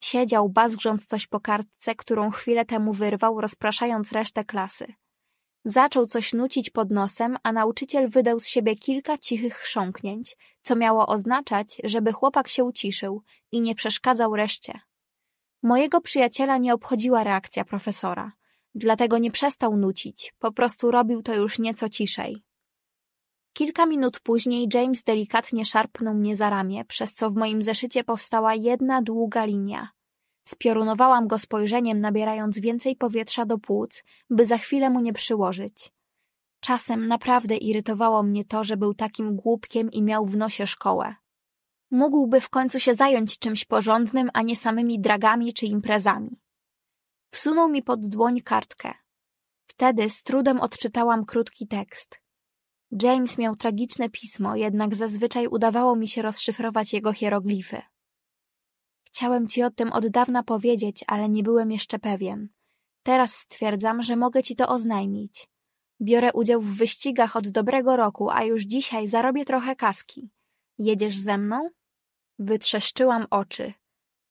Siedział, bazgrząc coś po kartce, którą chwilę temu wyrwał, rozpraszając resztę klasy. Zaczął coś nucić pod nosem, a nauczyciel wydał z siebie kilka cichych chrząknięć, co miało oznaczać, żeby chłopak się uciszył i nie przeszkadzał reszcie. Mojego przyjaciela nie obchodziła reakcja profesora, dlatego nie przestał nucić, po prostu robił to już nieco ciszej. Kilka minut później James delikatnie szarpnął mnie za ramię, przez co w moim zeszycie powstała jedna długa linia – Spiorunowałam go spojrzeniem, nabierając więcej powietrza do płuc, by za chwilę mu nie przyłożyć. Czasem naprawdę irytowało mnie to, że był takim głupkiem i miał w nosie szkołę. Mógłby w końcu się zająć czymś porządnym, a nie samymi dragami czy imprezami. Wsunął mi pod dłoń kartkę. Wtedy z trudem odczytałam krótki tekst. James miał tragiczne pismo, jednak zazwyczaj udawało mi się rozszyfrować jego hieroglify. Chciałem ci o tym od dawna powiedzieć, ale nie byłem jeszcze pewien. Teraz stwierdzam, że mogę ci to oznajmić. Biorę udział w wyścigach od dobrego roku, a już dzisiaj zarobię trochę kaski. Jedziesz ze mną? Wytrzeszczyłam oczy.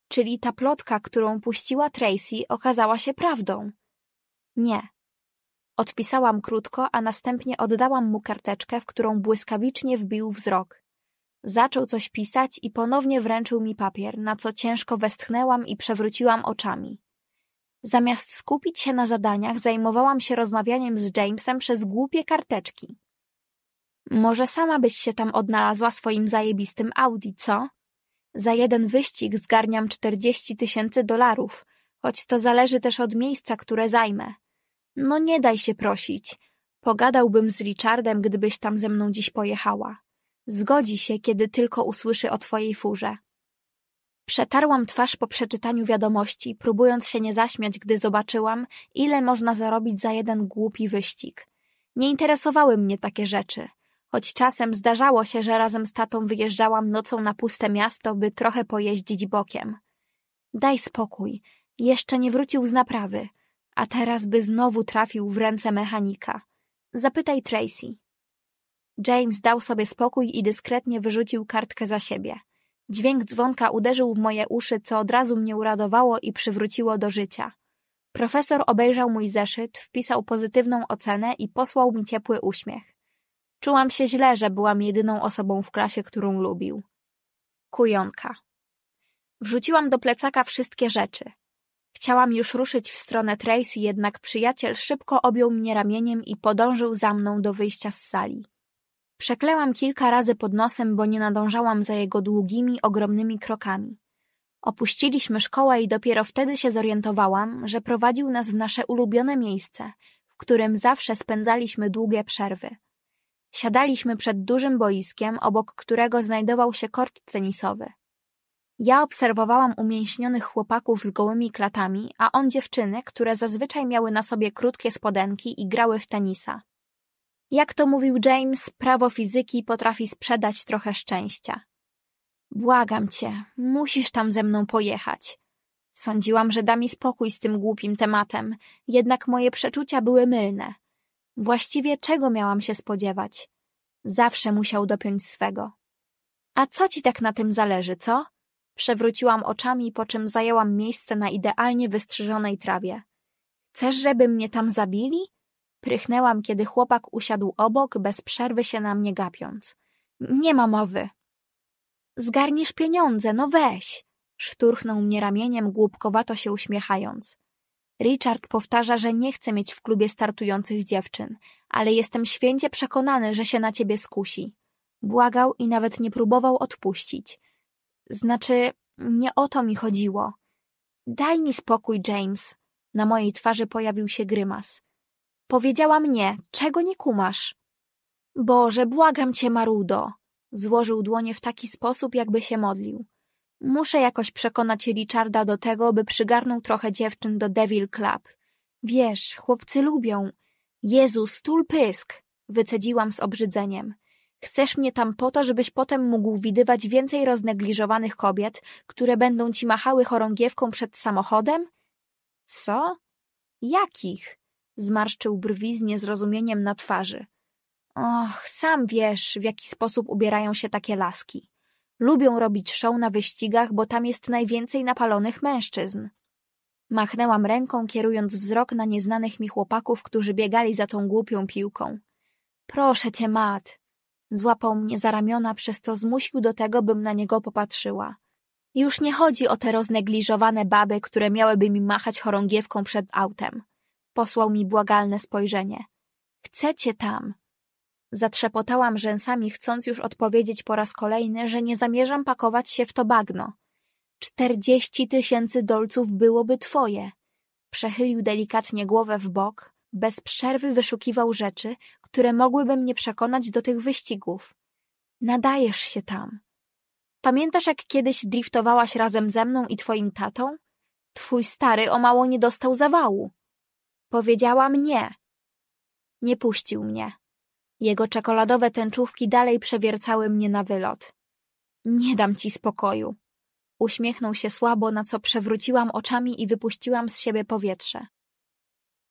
Czyli ta plotka, którą puściła Tracy, okazała się prawdą. Nie. Odpisałam krótko, a następnie oddałam mu karteczkę, w którą błyskawicznie wbił wzrok. Zaczął coś pisać i ponownie wręczył mi papier, na co ciężko westchnęłam i przewróciłam oczami. Zamiast skupić się na zadaniach, zajmowałam się rozmawianiem z Jamesem przez głupie karteczki. Może sama byś się tam odnalazła swoim zajebistym Audi, co? Za jeden wyścig zgarniam 40 tysięcy dolarów, choć to zależy też od miejsca, które zajmę. No nie daj się prosić. Pogadałbym z Richardem, gdybyś tam ze mną dziś pojechała. Zgodzi się, kiedy tylko usłyszy o twojej furze. Przetarłam twarz po przeczytaniu wiadomości, próbując się nie zaśmiać, gdy zobaczyłam, ile można zarobić za jeden głupi wyścig. Nie interesowały mnie takie rzeczy, choć czasem zdarzało się, że razem z tatą wyjeżdżałam nocą na puste miasto, by trochę pojeździć bokiem. Daj spokój, jeszcze nie wrócił z naprawy, a teraz by znowu trafił w ręce mechanika. Zapytaj Tracy. James dał sobie spokój i dyskretnie wyrzucił kartkę za siebie. Dźwięk dzwonka uderzył w moje uszy, co od razu mnie uradowało i przywróciło do życia. Profesor obejrzał mój zeszyt, wpisał pozytywną ocenę i posłał mi ciepły uśmiech. Czułam się źle, że byłam jedyną osobą w klasie, którą lubił. Kujonka. Wrzuciłam do plecaka wszystkie rzeczy. Chciałam już ruszyć w stronę Tracy, jednak przyjaciel szybko objął mnie ramieniem i podążył za mną do wyjścia z sali. Przeklęłam kilka razy pod nosem, bo nie nadążałam za jego długimi, ogromnymi krokami. Opuściliśmy szkołę i dopiero wtedy się zorientowałam, że prowadził nas w nasze ulubione miejsce, w którym zawsze spędzaliśmy długie przerwy. Siadaliśmy przed dużym boiskiem, obok którego znajdował się kort tenisowy. Ja obserwowałam umięśnionych chłopaków z gołymi klatami, a on dziewczyny, które zazwyczaj miały na sobie krótkie spodenki i grały w tenisa. Jak to mówił James, prawo fizyki potrafi sprzedać trochę szczęścia. Błagam cię, musisz tam ze mną pojechać. Sądziłam, że da mi spokój z tym głupim tematem, jednak moje przeczucia były mylne. Właściwie czego miałam się spodziewać? Zawsze musiał dopiąć swego. A co ci tak na tym zależy, co? Przewróciłam oczami, po czym zajęłam miejsce na idealnie wystrzyżonej trawie. Chcesz, żeby mnie tam zabili? Prychnęłam, kiedy chłopak usiadł obok, bez przerwy się na mnie gapiąc. Nie ma mowy. Zgarniesz pieniądze, no weź! Szturchnął mnie ramieniem, głupkowato się uśmiechając. Richard powtarza, że nie chce mieć w klubie startujących dziewczyn, ale jestem święcie przekonany, że się na ciebie skusi. Błagał i nawet nie próbował odpuścić. Znaczy, nie o to mi chodziło. Daj mi spokój, James. Na mojej twarzy pojawił się grymas. Powiedziała mnie, czego nie kumasz. Boże, błagam cię, Marudo. Złożył dłonie w taki sposób, jakby się modlił. Muszę jakoś przekonać Richarda do tego, by przygarnął trochę dziewczyn do Devil Club. Wiesz, chłopcy lubią. Jezus, tul pysk! Wycedziłam z obrzydzeniem. Chcesz mnie tam po to, żebyś potem mógł widywać więcej roznegliżowanych kobiet, które będą ci machały chorągiewką przed samochodem? Co? Jakich? Zmarszczył brwi z niezrozumieniem na twarzy. Och, sam wiesz, w jaki sposób ubierają się takie laski. Lubią robić show na wyścigach, bo tam jest najwięcej napalonych mężczyzn. Machnęłam ręką, kierując wzrok na nieznanych mi chłopaków, którzy biegali za tą głupią piłką. Proszę cię, Mat! Złapał mnie za ramiona, przez co zmusił do tego, bym na niego popatrzyła. Już nie chodzi o te roznegliżowane baby, które miałyby mi machać chorągiewką przed autem. Posłał mi błagalne spojrzenie. Chcecie tam. Zatrzepotałam rzęsami, chcąc już odpowiedzieć po raz kolejny, że nie zamierzam pakować się w to bagno. Czterdzieści tysięcy dolców byłoby twoje. Przechylił delikatnie głowę w bok, bez przerwy wyszukiwał rzeczy, które mogłyby mnie przekonać do tych wyścigów. Nadajesz się tam. Pamiętasz, jak kiedyś driftowałaś razem ze mną i twoim tatą? Twój stary o mało nie dostał zawału. Powiedziałam nie. Nie puścił mnie. Jego czekoladowe tęczówki dalej przewiercały mnie na wylot. Nie dam ci spokoju. Uśmiechnął się słabo, na co przewróciłam oczami i wypuściłam z siebie powietrze.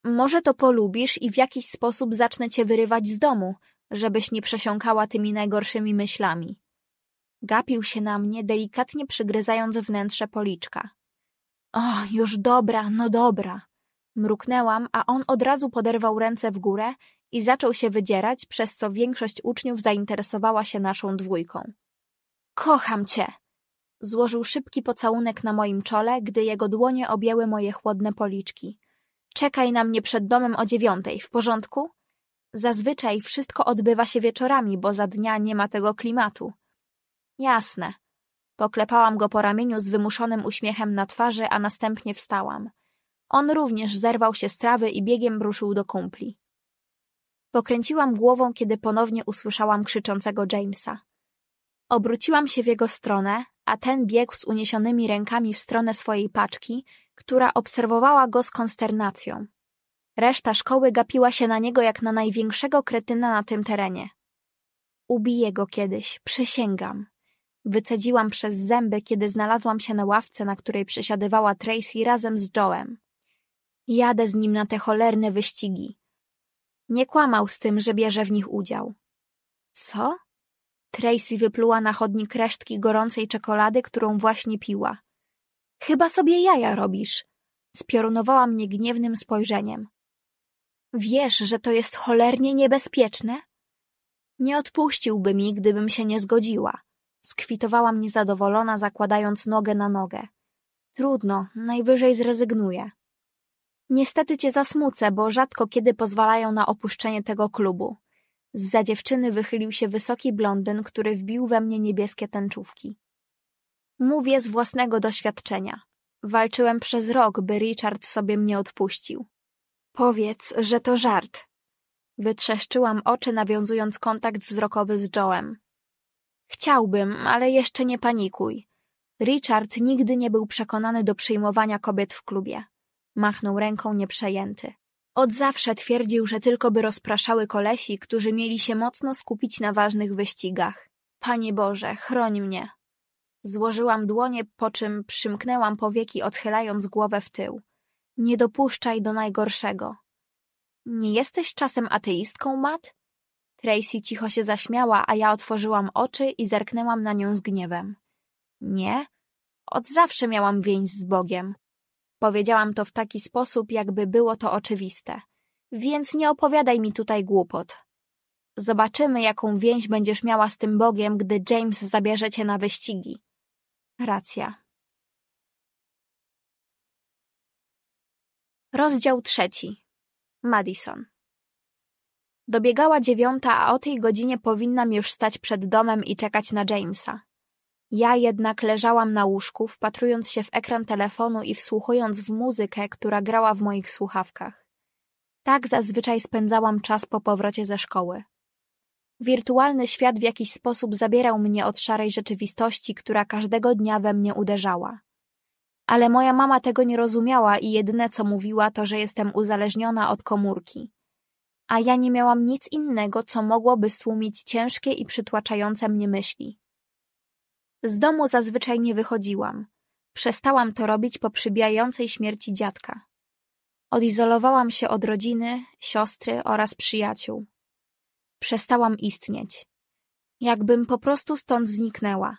Może to polubisz i w jakiś sposób zacznę cię wyrywać z domu, żebyś nie przesiąkała tymi najgorszymi myślami. Gapił się na mnie, delikatnie przygryzając wnętrze policzka. O, już dobra, no dobra. Mruknęłam, a on od razu poderwał ręce w górę i zaczął się wydzierać, przez co większość uczniów zainteresowała się naszą dwójką. Kocham cię! Złożył szybki pocałunek na moim czole, gdy jego dłonie objęły moje chłodne policzki. Czekaj na mnie przed domem o dziewiątej, w porządku? Zazwyczaj wszystko odbywa się wieczorami, bo za dnia nie ma tego klimatu. Jasne. Poklepałam go po ramieniu z wymuszonym uśmiechem na twarzy, a następnie wstałam. On również zerwał się z trawy i biegiem ruszył do kumpli. Pokręciłam głową, kiedy ponownie usłyszałam krzyczącego Jamesa. Obróciłam się w jego stronę, a ten biegł z uniesionymi rękami w stronę swojej paczki, która obserwowała go z konsternacją. Reszta szkoły gapiła się na niego jak na największego kretyna na tym terenie. Ubiję go kiedyś, przysięgam. Wycedziłam przez zęby, kiedy znalazłam się na ławce, na której przesiadywała Tracy razem z Joe'em. Jadę z nim na te cholerne wyścigi. Nie kłamał z tym, że bierze w nich udział. Co? Tracy wypluła na chodnik resztki gorącej czekolady, którą właśnie piła. Chyba sobie jaja robisz. Spiorunowała mnie gniewnym spojrzeniem. Wiesz, że to jest cholernie niebezpieczne? Nie odpuściłby mi, gdybym się nie zgodziła. Skwitowała mnie zadowolona, zakładając nogę na nogę. Trudno, najwyżej zrezygnuję. Niestety cię zasmucę, bo rzadko kiedy pozwalają na opuszczenie tego klubu. Z za dziewczyny wychylił się wysoki blondyn, który wbił we mnie niebieskie tęczówki. Mówię z własnego doświadczenia. Walczyłem przez rok, by Richard sobie mnie odpuścił. Powiedz, że to żart. Wytrzeszczyłam oczy, nawiązując kontakt wzrokowy z Joe'em. Chciałbym, ale jeszcze nie panikuj. Richard nigdy nie był przekonany do przyjmowania kobiet w klubie. Machnął ręką nieprzejęty. Od zawsze twierdził, że tylko by rozpraszały kolesi, którzy mieli się mocno skupić na ważnych wyścigach. Panie Boże, chroń mnie. Złożyłam dłonie, po czym przymknęłam powieki, odchylając głowę w tył. Nie dopuszczaj do najgorszego. Nie jesteś czasem ateistką, Matt? Tracy cicho się zaśmiała, a ja otworzyłam oczy i zerknęłam na nią z gniewem. Nie? Od zawsze miałam więź z Bogiem. Powiedziałam to w taki sposób, jakby było to oczywiste. Więc nie opowiadaj mi tutaj głupot. Zobaczymy, jaką więź będziesz miała z tym Bogiem, gdy James zabierze cię na wyścigi. Racja. Rozdział trzeci. Madison. Dobiegała dziewiąta, a o tej godzinie powinnam już stać przed domem i czekać na Jamesa. Ja jednak leżałam na łóżku, wpatrując się w ekran telefonu i wsłuchując w muzykę, która grała w moich słuchawkach. Tak zazwyczaj spędzałam czas po powrocie ze szkoły. Wirtualny świat w jakiś sposób zabierał mnie od szarej rzeczywistości, która każdego dnia we mnie uderzała. Ale moja mama tego nie rozumiała i jedyne co mówiła to, że jestem uzależniona od komórki. A ja nie miałam nic innego, co mogłoby stłumić ciężkie i przytłaczające mnie myśli. Z domu zazwyczaj nie wychodziłam. Przestałam to robić po przybijającej śmierci dziadka. Odizolowałam się od rodziny, siostry oraz przyjaciół. Przestałam istnieć. Jakbym po prostu stąd zniknęła.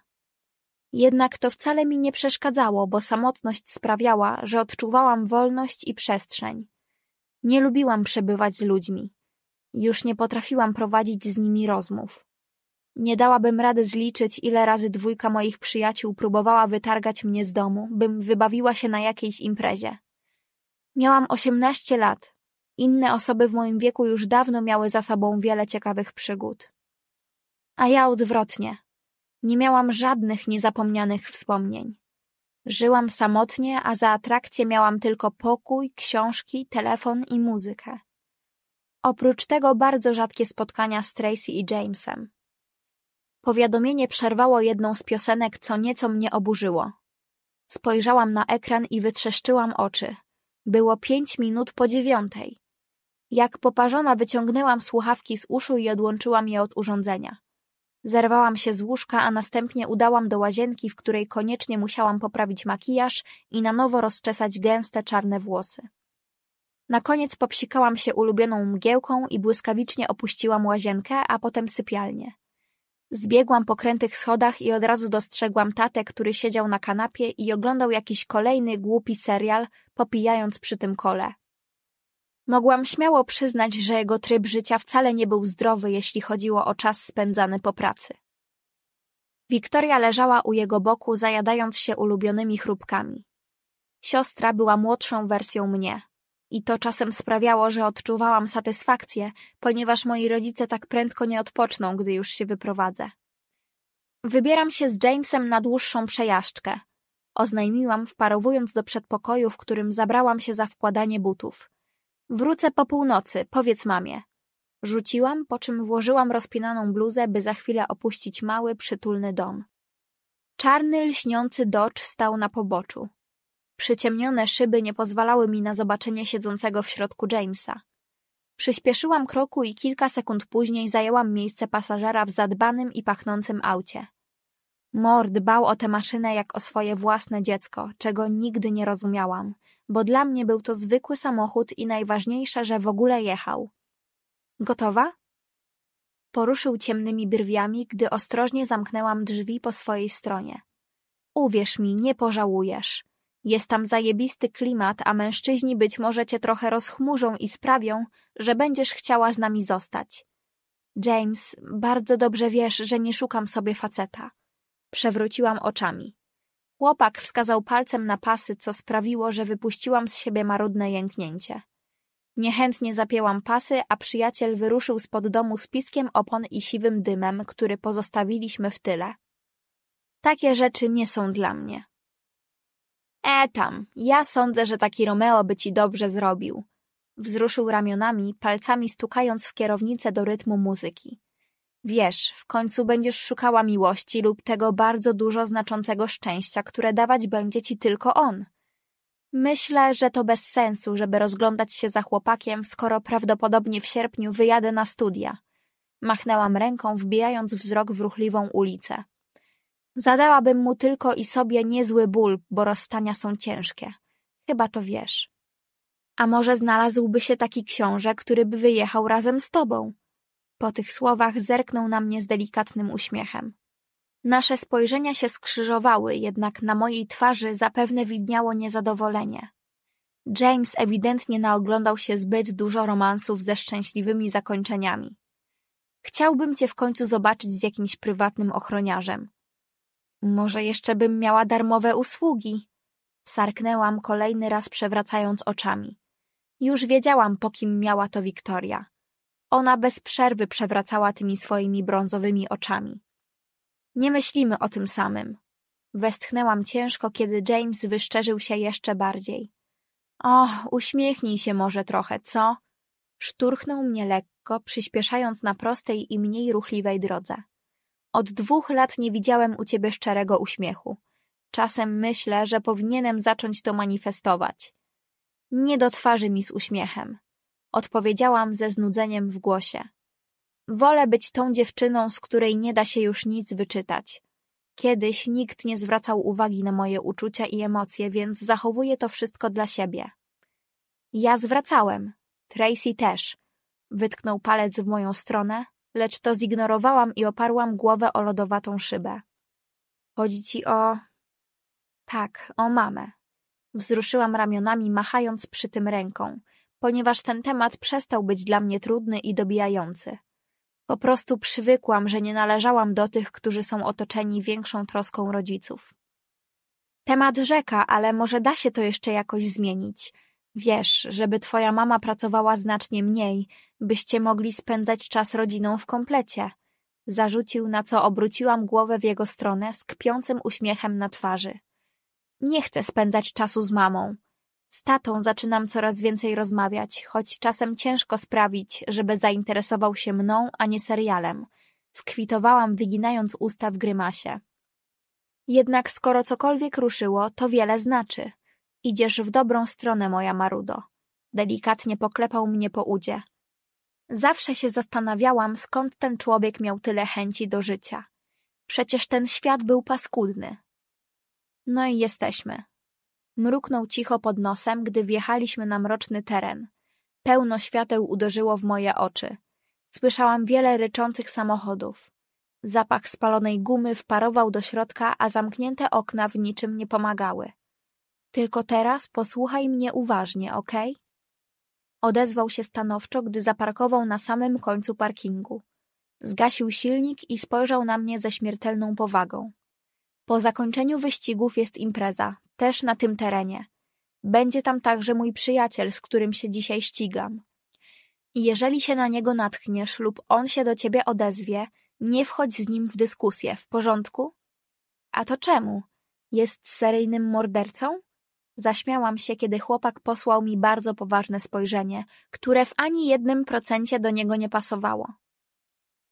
Jednak to wcale mi nie przeszkadzało, bo samotność sprawiała, że odczuwałam wolność i przestrzeń. Nie lubiłam przebywać z ludźmi. Już nie potrafiłam prowadzić z nimi rozmów. Nie dałabym rady zliczyć, ile razy dwójka moich przyjaciół próbowała wytargać mnie z domu, bym wybawiła się na jakiejś imprezie. Miałam osiemnaście lat. Inne osoby w moim wieku już dawno miały za sobą wiele ciekawych przygód. A ja odwrotnie. Nie miałam żadnych niezapomnianych wspomnień. Żyłam samotnie, a za atrakcję miałam tylko pokój, książki, telefon i muzykę. Oprócz tego bardzo rzadkie spotkania z Tracy i Jamesem. Powiadomienie przerwało jedną z piosenek, co nieco mnie oburzyło. Spojrzałam na ekran i wytrzeszczyłam oczy. Było pięć minut po dziewiątej. Jak poparzona wyciągnęłam słuchawki z uszu i odłączyłam je od urządzenia. Zerwałam się z łóżka, a następnie udałam do łazienki, w której koniecznie musiałam poprawić makijaż i na nowo rozczesać gęste czarne włosy. Na koniec popsikałam się ulubioną mgiełką i błyskawicznie opuściłam łazienkę, a potem sypialnię. Zbiegłam po krętych schodach i od razu dostrzegłam tatę, który siedział na kanapie i oglądał jakiś kolejny głupi serial, popijając przy tym kole. Mogłam śmiało przyznać, że jego tryb życia wcale nie był zdrowy, jeśli chodziło o czas spędzany po pracy. Wiktoria leżała u jego boku, zajadając się ulubionymi chrupkami. Siostra była młodszą wersją mnie. I to czasem sprawiało, że odczuwałam satysfakcję, ponieważ moi rodzice tak prędko nie odpoczną, gdy już się wyprowadzę. Wybieram się z Jamesem na dłuższą przejażdżkę. Oznajmiłam, wparowując do przedpokoju, w którym zabrałam się za wkładanie butów. Wrócę po północy, powiedz mamie. Rzuciłam, po czym włożyłam rozpinaną bluzę, by za chwilę opuścić mały, przytulny dom. Czarny, lśniący docz stał na poboczu. Przyciemnione szyby nie pozwalały mi na zobaczenie siedzącego w środku Jamesa. Przyspieszyłam kroku i kilka sekund później zajęłam miejsce pasażera w zadbanym i pachnącym aucie. Mor dbał o tę maszynę jak o swoje własne dziecko, czego nigdy nie rozumiałam, bo dla mnie był to zwykły samochód i najważniejsze, że w ogóle jechał. Gotowa? Poruszył ciemnymi brwiami, gdy ostrożnie zamknęłam drzwi po swojej stronie. Uwierz mi, nie pożałujesz. Jest tam zajebisty klimat, a mężczyźni być może cię trochę rozchmurzą i sprawią, że będziesz chciała z nami zostać. James, bardzo dobrze wiesz, że nie szukam sobie faceta. Przewróciłam oczami. Chłopak wskazał palcem na pasy, co sprawiło, że wypuściłam z siebie marudne jęknięcie. Niechętnie zapięłam pasy, a przyjaciel wyruszył spod domu z piskiem opon i siwym dymem, który pozostawiliśmy w tyle. Takie rzeczy nie są dla mnie. E tam, ja sądzę, że taki Romeo by ci dobrze zrobił. Wzruszył ramionami, palcami stukając w kierownicę do rytmu muzyki. Wiesz, w końcu będziesz szukała miłości lub tego bardzo dużo znaczącego szczęścia, które dawać będzie ci tylko on. Myślę, że to bez sensu, żeby rozglądać się za chłopakiem, skoro prawdopodobnie w sierpniu wyjadę na studia. Machnęłam ręką, wbijając wzrok w ruchliwą ulicę. Zadałabym mu tylko i sobie niezły ból, bo rozstania są ciężkie. Chyba to wiesz. A może znalazłby się taki książę, który by wyjechał razem z tobą? Po tych słowach zerknął na mnie z delikatnym uśmiechem. Nasze spojrzenia się skrzyżowały, jednak na mojej twarzy zapewne widniało niezadowolenie. James ewidentnie naoglądał się zbyt dużo romansów ze szczęśliwymi zakończeniami. Chciałbym cię w końcu zobaczyć z jakimś prywatnym ochroniarzem. Może jeszcze bym miała darmowe usługi. Sarknęłam kolejny raz przewracając oczami. Już wiedziałam, po kim miała to Wiktoria. Ona bez przerwy przewracała tymi swoimi brązowymi oczami. Nie myślimy o tym samym. Westchnęłam ciężko, kiedy James wyszczerzył się jeszcze bardziej. O, uśmiechnij się może trochę, co? Szturchnął mnie lekko, przyspieszając na prostej i mniej ruchliwej drodze. Od dwóch lat nie widziałem u ciebie szczerego uśmiechu. Czasem myślę, że powinienem zacząć to manifestować. Nie do twarzy mi z uśmiechem. Odpowiedziałam ze znudzeniem w głosie. Wolę być tą dziewczyną, z której nie da się już nic wyczytać. Kiedyś nikt nie zwracał uwagi na moje uczucia i emocje, więc zachowuję to wszystko dla siebie. Ja zwracałem. Tracy też. Wytknął palec w moją stronę, lecz to zignorowałam i oparłam głowę o lodowatą szybę. Chodzi ci o... Tak, o mamę. Wzruszyłam ramionami, machając przy tym ręką, ponieważ ten temat przestał być dla mnie trudny i dobijający. Po prostu przywykłam, że nie należałam do tych, którzy są otoczeni większą troską rodziców. Temat rzeka, ale może da się to jeszcze jakoś zmienić. Wiesz, żeby twoja mama pracowała znacznie mniej, byście mogli spędzać czas rodziną w komplecie. Zarzucił, na co obróciłam głowę w jego stronę z kpiącym uśmiechem na twarzy. Nie chcę spędzać czasu z mamą. Z tatą zaczynam coraz więcej rozmawiać, choć czasem ciężko sprawić, żeby zainteresował się mną, a nie serialem. Skwitowałam, wyginając usta w grymasie. Jednak skoro cokolwiek ruszyło, to wiele znaczy. Idziesz w dobrą stronę, moja Marudo. Delikatnie poklepał mnie po udzie. Zawsze się zastanawiałam, skąd ten człowiek miał tyle chęci do życia. Przecież ten świat był paskudny. No i jesteśmy. Mruknął cicho pod nosem, gdy wjechaliśmy na mroczny teren. Pełno świateł uderzyło w moje oczy. Słyszałam wiele ryczących samochodów. Zapach spalonej gumy wparował do środka, a zamknięte okna w niczym nie pomagały. Tylko teraz posłuchaj mnie uważnie, okej? Okay? Odezwał się stanowczo, gdy zaparkował na samym końcu parkingu. Zgasił silnik i spojrzał na mnie ze śmiertelną powagą. Po zakończeniu wyścigów jest impreza, też na tym terenie. Będzie tam także mój przyjaciel, z którym się dzisiaj ścigam. I jeżeli się na niego natchniesz lub on się do ciebie odezwie, nie wchodź z nim w dyskusję, w porządku? A to czemu? Jest seryjnym mordercą? Zaśmiałam się, kiedy chłopak posłał mi bardzo poważne spojrzenie, które w ani jednym procencie do niego nie pasowało.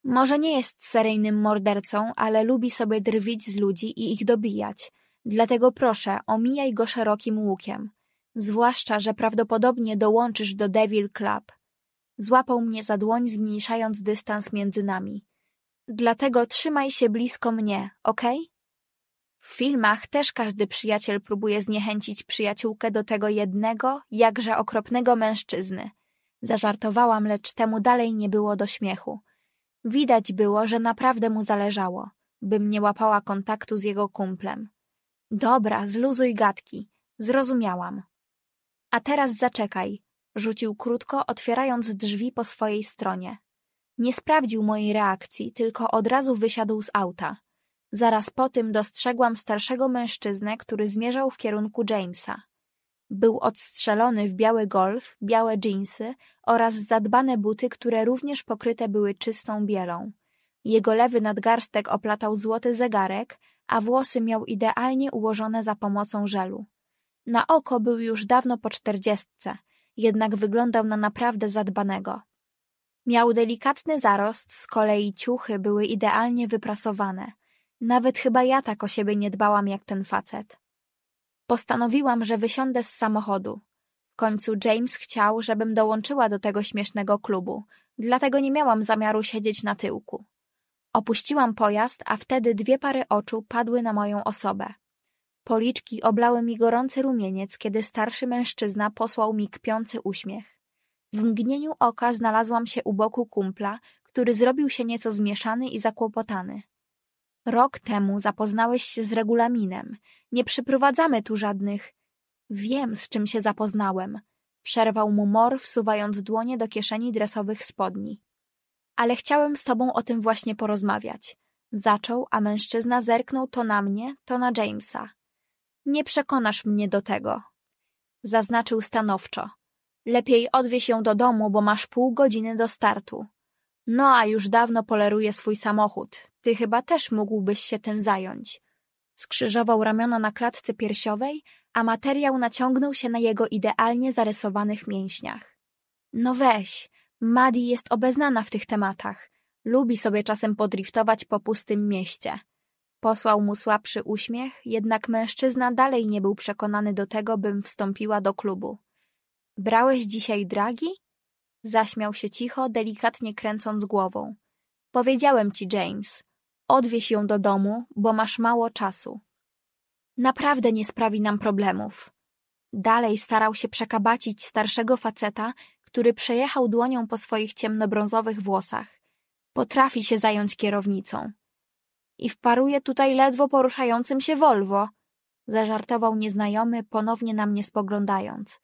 Może nie jest seryjnym mordercą, ale lubi sobie drwić z ludzi i ich dobijać. Dlatego proszę, omijaj go szerokim łukiem. Zwłaszcza, że prawdopodobnie dołączysz do Devil Club. Złapał mnie za dłoń, zmniejszając dystans między nami. Dlatego trzymaj się blisko mnie, okej? Okay? W filmach też każdy przyjaciel próbuje zniechęcić przyjaciółkę do tego jednego, jakże okropnego mężczyzny. Zażartowałam, lecz temu dalej nie było do śmiechu. Widać było, że naprawdę mu zależało, bym nie łapała kontaktu z jego kumplem. Dobra, zluzuj gadki. Zrozumiałam. A teraz zaczekaj, rzucił krótko, otwierając drzwi po swojej stronie. Nie sprawdził mojej reakcji, tylko od razu wysiadł z auta. Zaraz po tym dostrzegłam starszego mężczyznę, który zmierzał w kierunku Jamesa. Był odstrzelony w biały golf, białe dżinsy oraz zadbane buty, które również pokryte były czystą bielą. Jego lewy nadgarstek oplatał złoty zegarek, a włosy miał idealnie ułożone za pomocą żelu. Na oko był już dawno po czterdziestce, jednak wyglądał na naprawdę zadbanego. Miał delikatny zarost, z kolei ciuchy były idealnie wyprasowane. Nawet chyba ja tak o siebie nie dbałam jak ten facet. Postanowiłam, że wysiądę z samochodu. W końcu James chciał, żebym dołączyła do tego śmiesznego klubu, dlatego nie miałam zamiaru siedzieć na tyłku. Opuściłam pojazd, a wtedy dwie pary oczu padły na moją osobę. Policzki oblały mi gorący rumieniec, kiedy starszy mężczyzna posłał mi kpiący uśmiech. W mgnieniu oka znalazłam się u boku kumpla, który zrobił się nieco zmieszany i zakłopotany. Rok temu zapoznałeś się z regulaminem. Nie przyprowadzamy tu żadnych. Wiem, z czym się zapoznałem. Przerwał mu mor, wsuwając dłonie do kieszeni dresowych spodni. Ale chciałem z tobą o tym właśnie porozmawiać. Zaczął, a mężczyzna zerknął to na mnie, to na Jamesa. Nie przekonasz mnie do tego. Zaznaczył stanowczo. Lepiej odwieź ją do domu, bo masz pół godziny do startu. No a już dawno poleruje swój samochód. Ty chyba też mógłbyś się tym zająć. Skrzyżował ramiona na klatce piersiowej, a materiał naciągnął się na jego idealnie zarysowanych mięśniach. No weź, Madi jest obeznana w tych tematach. Lubi sobie czasem podriftować po pustym mieście. Posłał mu słabszy uśmiech, jednak mężczyzna dalej nie był przekonany do tego, bym wstąpiła do klubu. Brałeś dzisiaj dragi? Zaśmiał się cicho, delikatnie kręcąc głową. Powiedziałem ci, James, odwieź ją do domu, bo masz mało czasu. Naprawdę nie sprawi nam problemów. Dalej starał się przekabacić starszego faceta, który przejechał dłonią po swoich ciemnobrązowych włosach. Potrafi się zająć kierownicą. I wparuje tutaj ledwo poruszającym się Volvo, zażartował nieznajomy, ponownie na mnie spoglądając.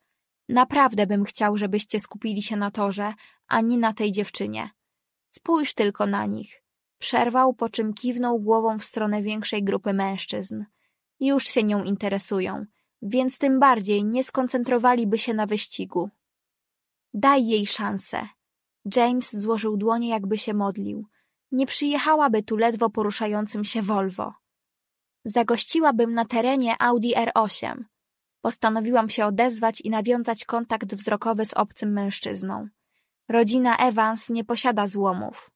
Naprawdę bym chciał, żebyście skupili się na torze, a nie na tej dziewczynie. Spójrz tylko na nich. Przerwał, po czym kiwnął głową w stronę większej grupy mężczyzn. Już się nią interesują, więc tym bardziej nie skoncentrowaliby się na wyścigu. Daj jej szansę. James złożył dłonie, jakby się modlił. Nie przyjechałaby tu ledwo poruszającym się Volvo. Zagościłabym na terenie Audi R8 postanowiłam się odezwać i nawiązać kontakt wzrokowy z obcym mężczyzną. Rodzina Evans nie posiada złomów.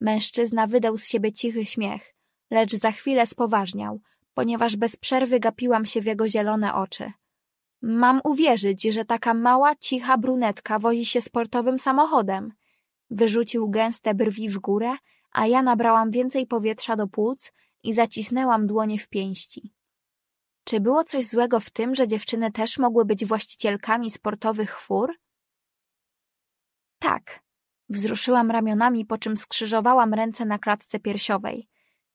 Mężczyzna wydał z siebie cichy śmiech, lecz za chwilę spoważniał, ponieważ bez przerwy gapiłam się w jego zielone oczy. Mam uwierzyć, że taka mała, cicha brunetka wozi się sportowym samochodem. Wyrzucił gęste brwi w górę, a ja nabrałam więcej powietrza do płuc i zacisnęłam dłonie w pięści. Czy było coś złego w tym, że dziewczyny też mogły być właścicielkami sportowych fur? Tak. Wzruszyłam ramionami, po czym skrzyżowałam ręce na klatce piersiowej.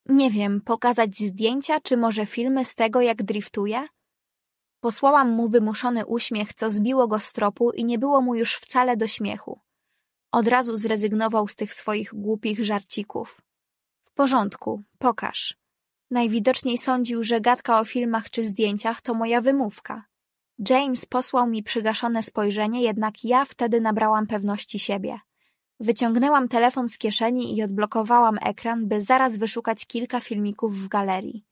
Nie wiem, pokazać zdjęcia, czy może filmy z tego, jak driftuję? Posłałam mu wymuszony uśmiech, co zbiło go z tropu i nie było mu już wcale do śmiechu. Od razu zrezygnował z tych swoich głupich żarcików. W porządku, pokaż. Najwidoczniej sądził, że gadka o filmach czy zdjęciach to moja wymówka. James posłał mi przygaszone spojrzenie, jednak ja wtedy nabrałam pewności siebie. Wyciągnęłam telefon z kieszeni i odblokowałam ekran, by zaraz wyszukać kilka filmików w galerii.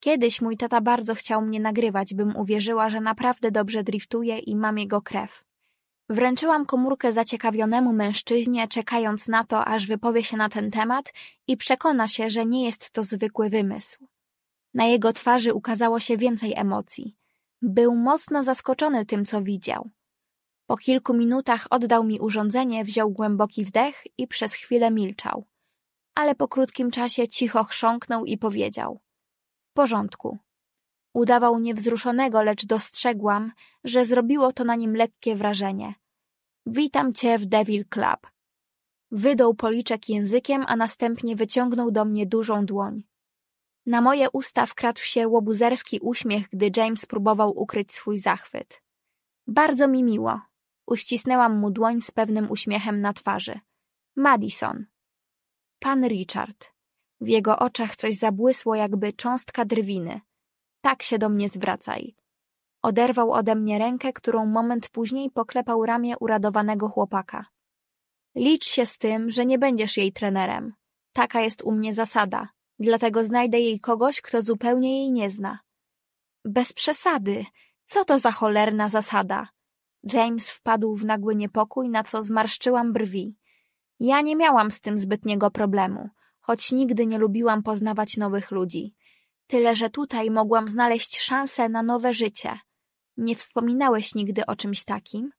Kiedyś mój tata bardzo chciał mnie nagrywać, bym uwierzyła, że naprawdę dobrze driftuje i mam jego krew. Wręczyłam komórkę zaciekawionemu mężczyźnie, czekając na to, aż wypowie się na ten temat i przekona się, że nie jest to zwykły wymysł. Na jego twarzy ukazało się więcej emocji. Był mocno zaskoczony tym, co widział. Po kilku minutach oddał mi urządzenie, wziął głęboki wdech i przez chwilę milczał. Ale po krótkim czasie cicho chrząknął i powiedział: W porządku, Udawał niewzruszonego, lecz dostrzegłam, że zrobiło to na nim lekkie wrażenie. Witam cię w Devil Club. Wydał policzek językiem, a następnie wyciągnął do mnie dużą dłoń. Na moje usta wkradł się łobuzerski uśmiech, gdy James próbował ukryć swój zachwyt. Bardzo mi miło. Uścisnęłam mu dłoń z pewnym uśmiechem na twarzy. Madison. Pan Richard. W jego oczach coś zabłysło, jakby cząstka drwiny tak się do mnie zwracaj. Oderwał ode mnie rękę, którą moment później poklepał ramię uradowanego chłopaka. Licz się z tym, że nie będziesz jej trenerem. Taka jest u mnie zasada, dlatego znajdę jej kogoś, kto zupełnie jej nie zna. Bez przesady. Co to za cholerna zasada? James wpadł w nagły niepokój, na co zmarszczyłam brwi. Ja nie miałam z tym zbytniego problemu, choć nigdy nie lubiłam poznawać nowych ludzi. Tyle, że tutaj mogłam znaleźć szansę na nowe życie. Nie wspominałeś nigdy o czymś takim?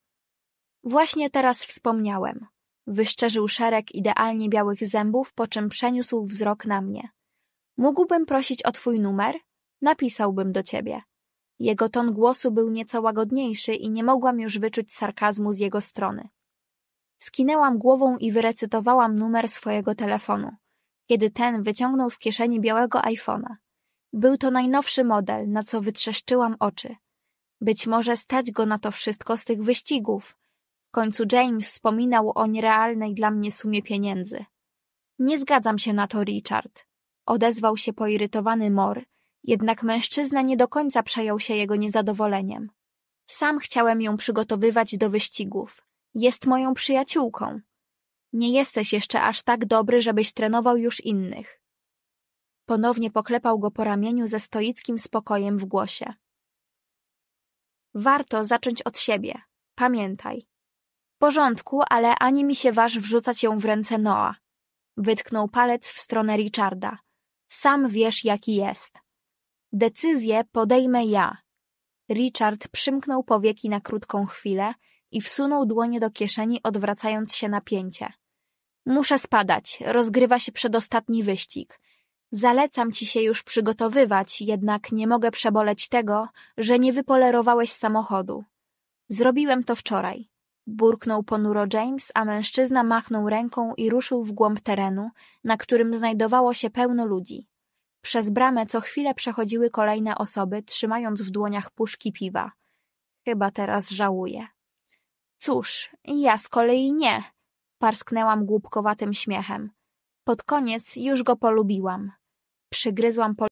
Właśnie teraz wspomniałem. Wyszczerzył szereg idealnie białych zębów, po czym przeniósł wzrok na mnie. Mógłbym prosić o twój numer? Napisałbym do ciebie. Jego ton głosu był nieco łagodniejszy i nie mogłam już wyczuć sarkazmu z jego strony. Skinęłam głową i wyrecytowałam numer swojego telefonu, kiedy ten wyciągnął z kieszeni białego iPhone'a. Był to najnowszy model, na co wytrzeszczyłam oczy. Być może stać go na to wszystko z tych wyścigów. W końcu James wspominał o nierealnej dla mnie sumie pieniędzy. Nie zgadzam się na to, Richard. Odezwał się poirytowany Mor, jednak mężczyzna nie do końca przejął się jego niezadowoleniem. Sam chciałem ją przygotowywać do wyścigów. Jest moją przyjaciółką. Nie jesteś jeszcze aż tak dobry, żebyś trenował już innych. Ponownie poklepał go po ramieniu ze stoickim spokojem w głosie. Warto zacząć od siebie. Pamiętaj. W porządku, ale ani mi się waż wrzucać ją w ręce Noa. Wytknął palec w stronę Richarda. Sam wiesz, jaki jest. Decyzję podejmę ja. Richard przymknął powieki na krótką chwilę i wsunął dłonie do kieszeni, odwracając się na pięcie. Muszę spadać, rozgrywa się przedostatni wyścig. Zalecam ci się już przygotowywać, jednak nie mogę przeboleć tego, że nie wypolerowałeś samochodu. Zrobiłem to wczoraj. Burknął ponuro James, a mężczyzna machnął ręką i ruszył w głąb terenu, na którym znajdowało się pełno ludzi. Przez bramę co chwilę przechodziły kolejne osoby, trzymając w dłoniach puszki piwa. Chyba teraz żałuję. Cóż, ja z kolei nie, parsknęłam głupkowatym śmiechem. Pod koniec już go polubiłam przygryzłam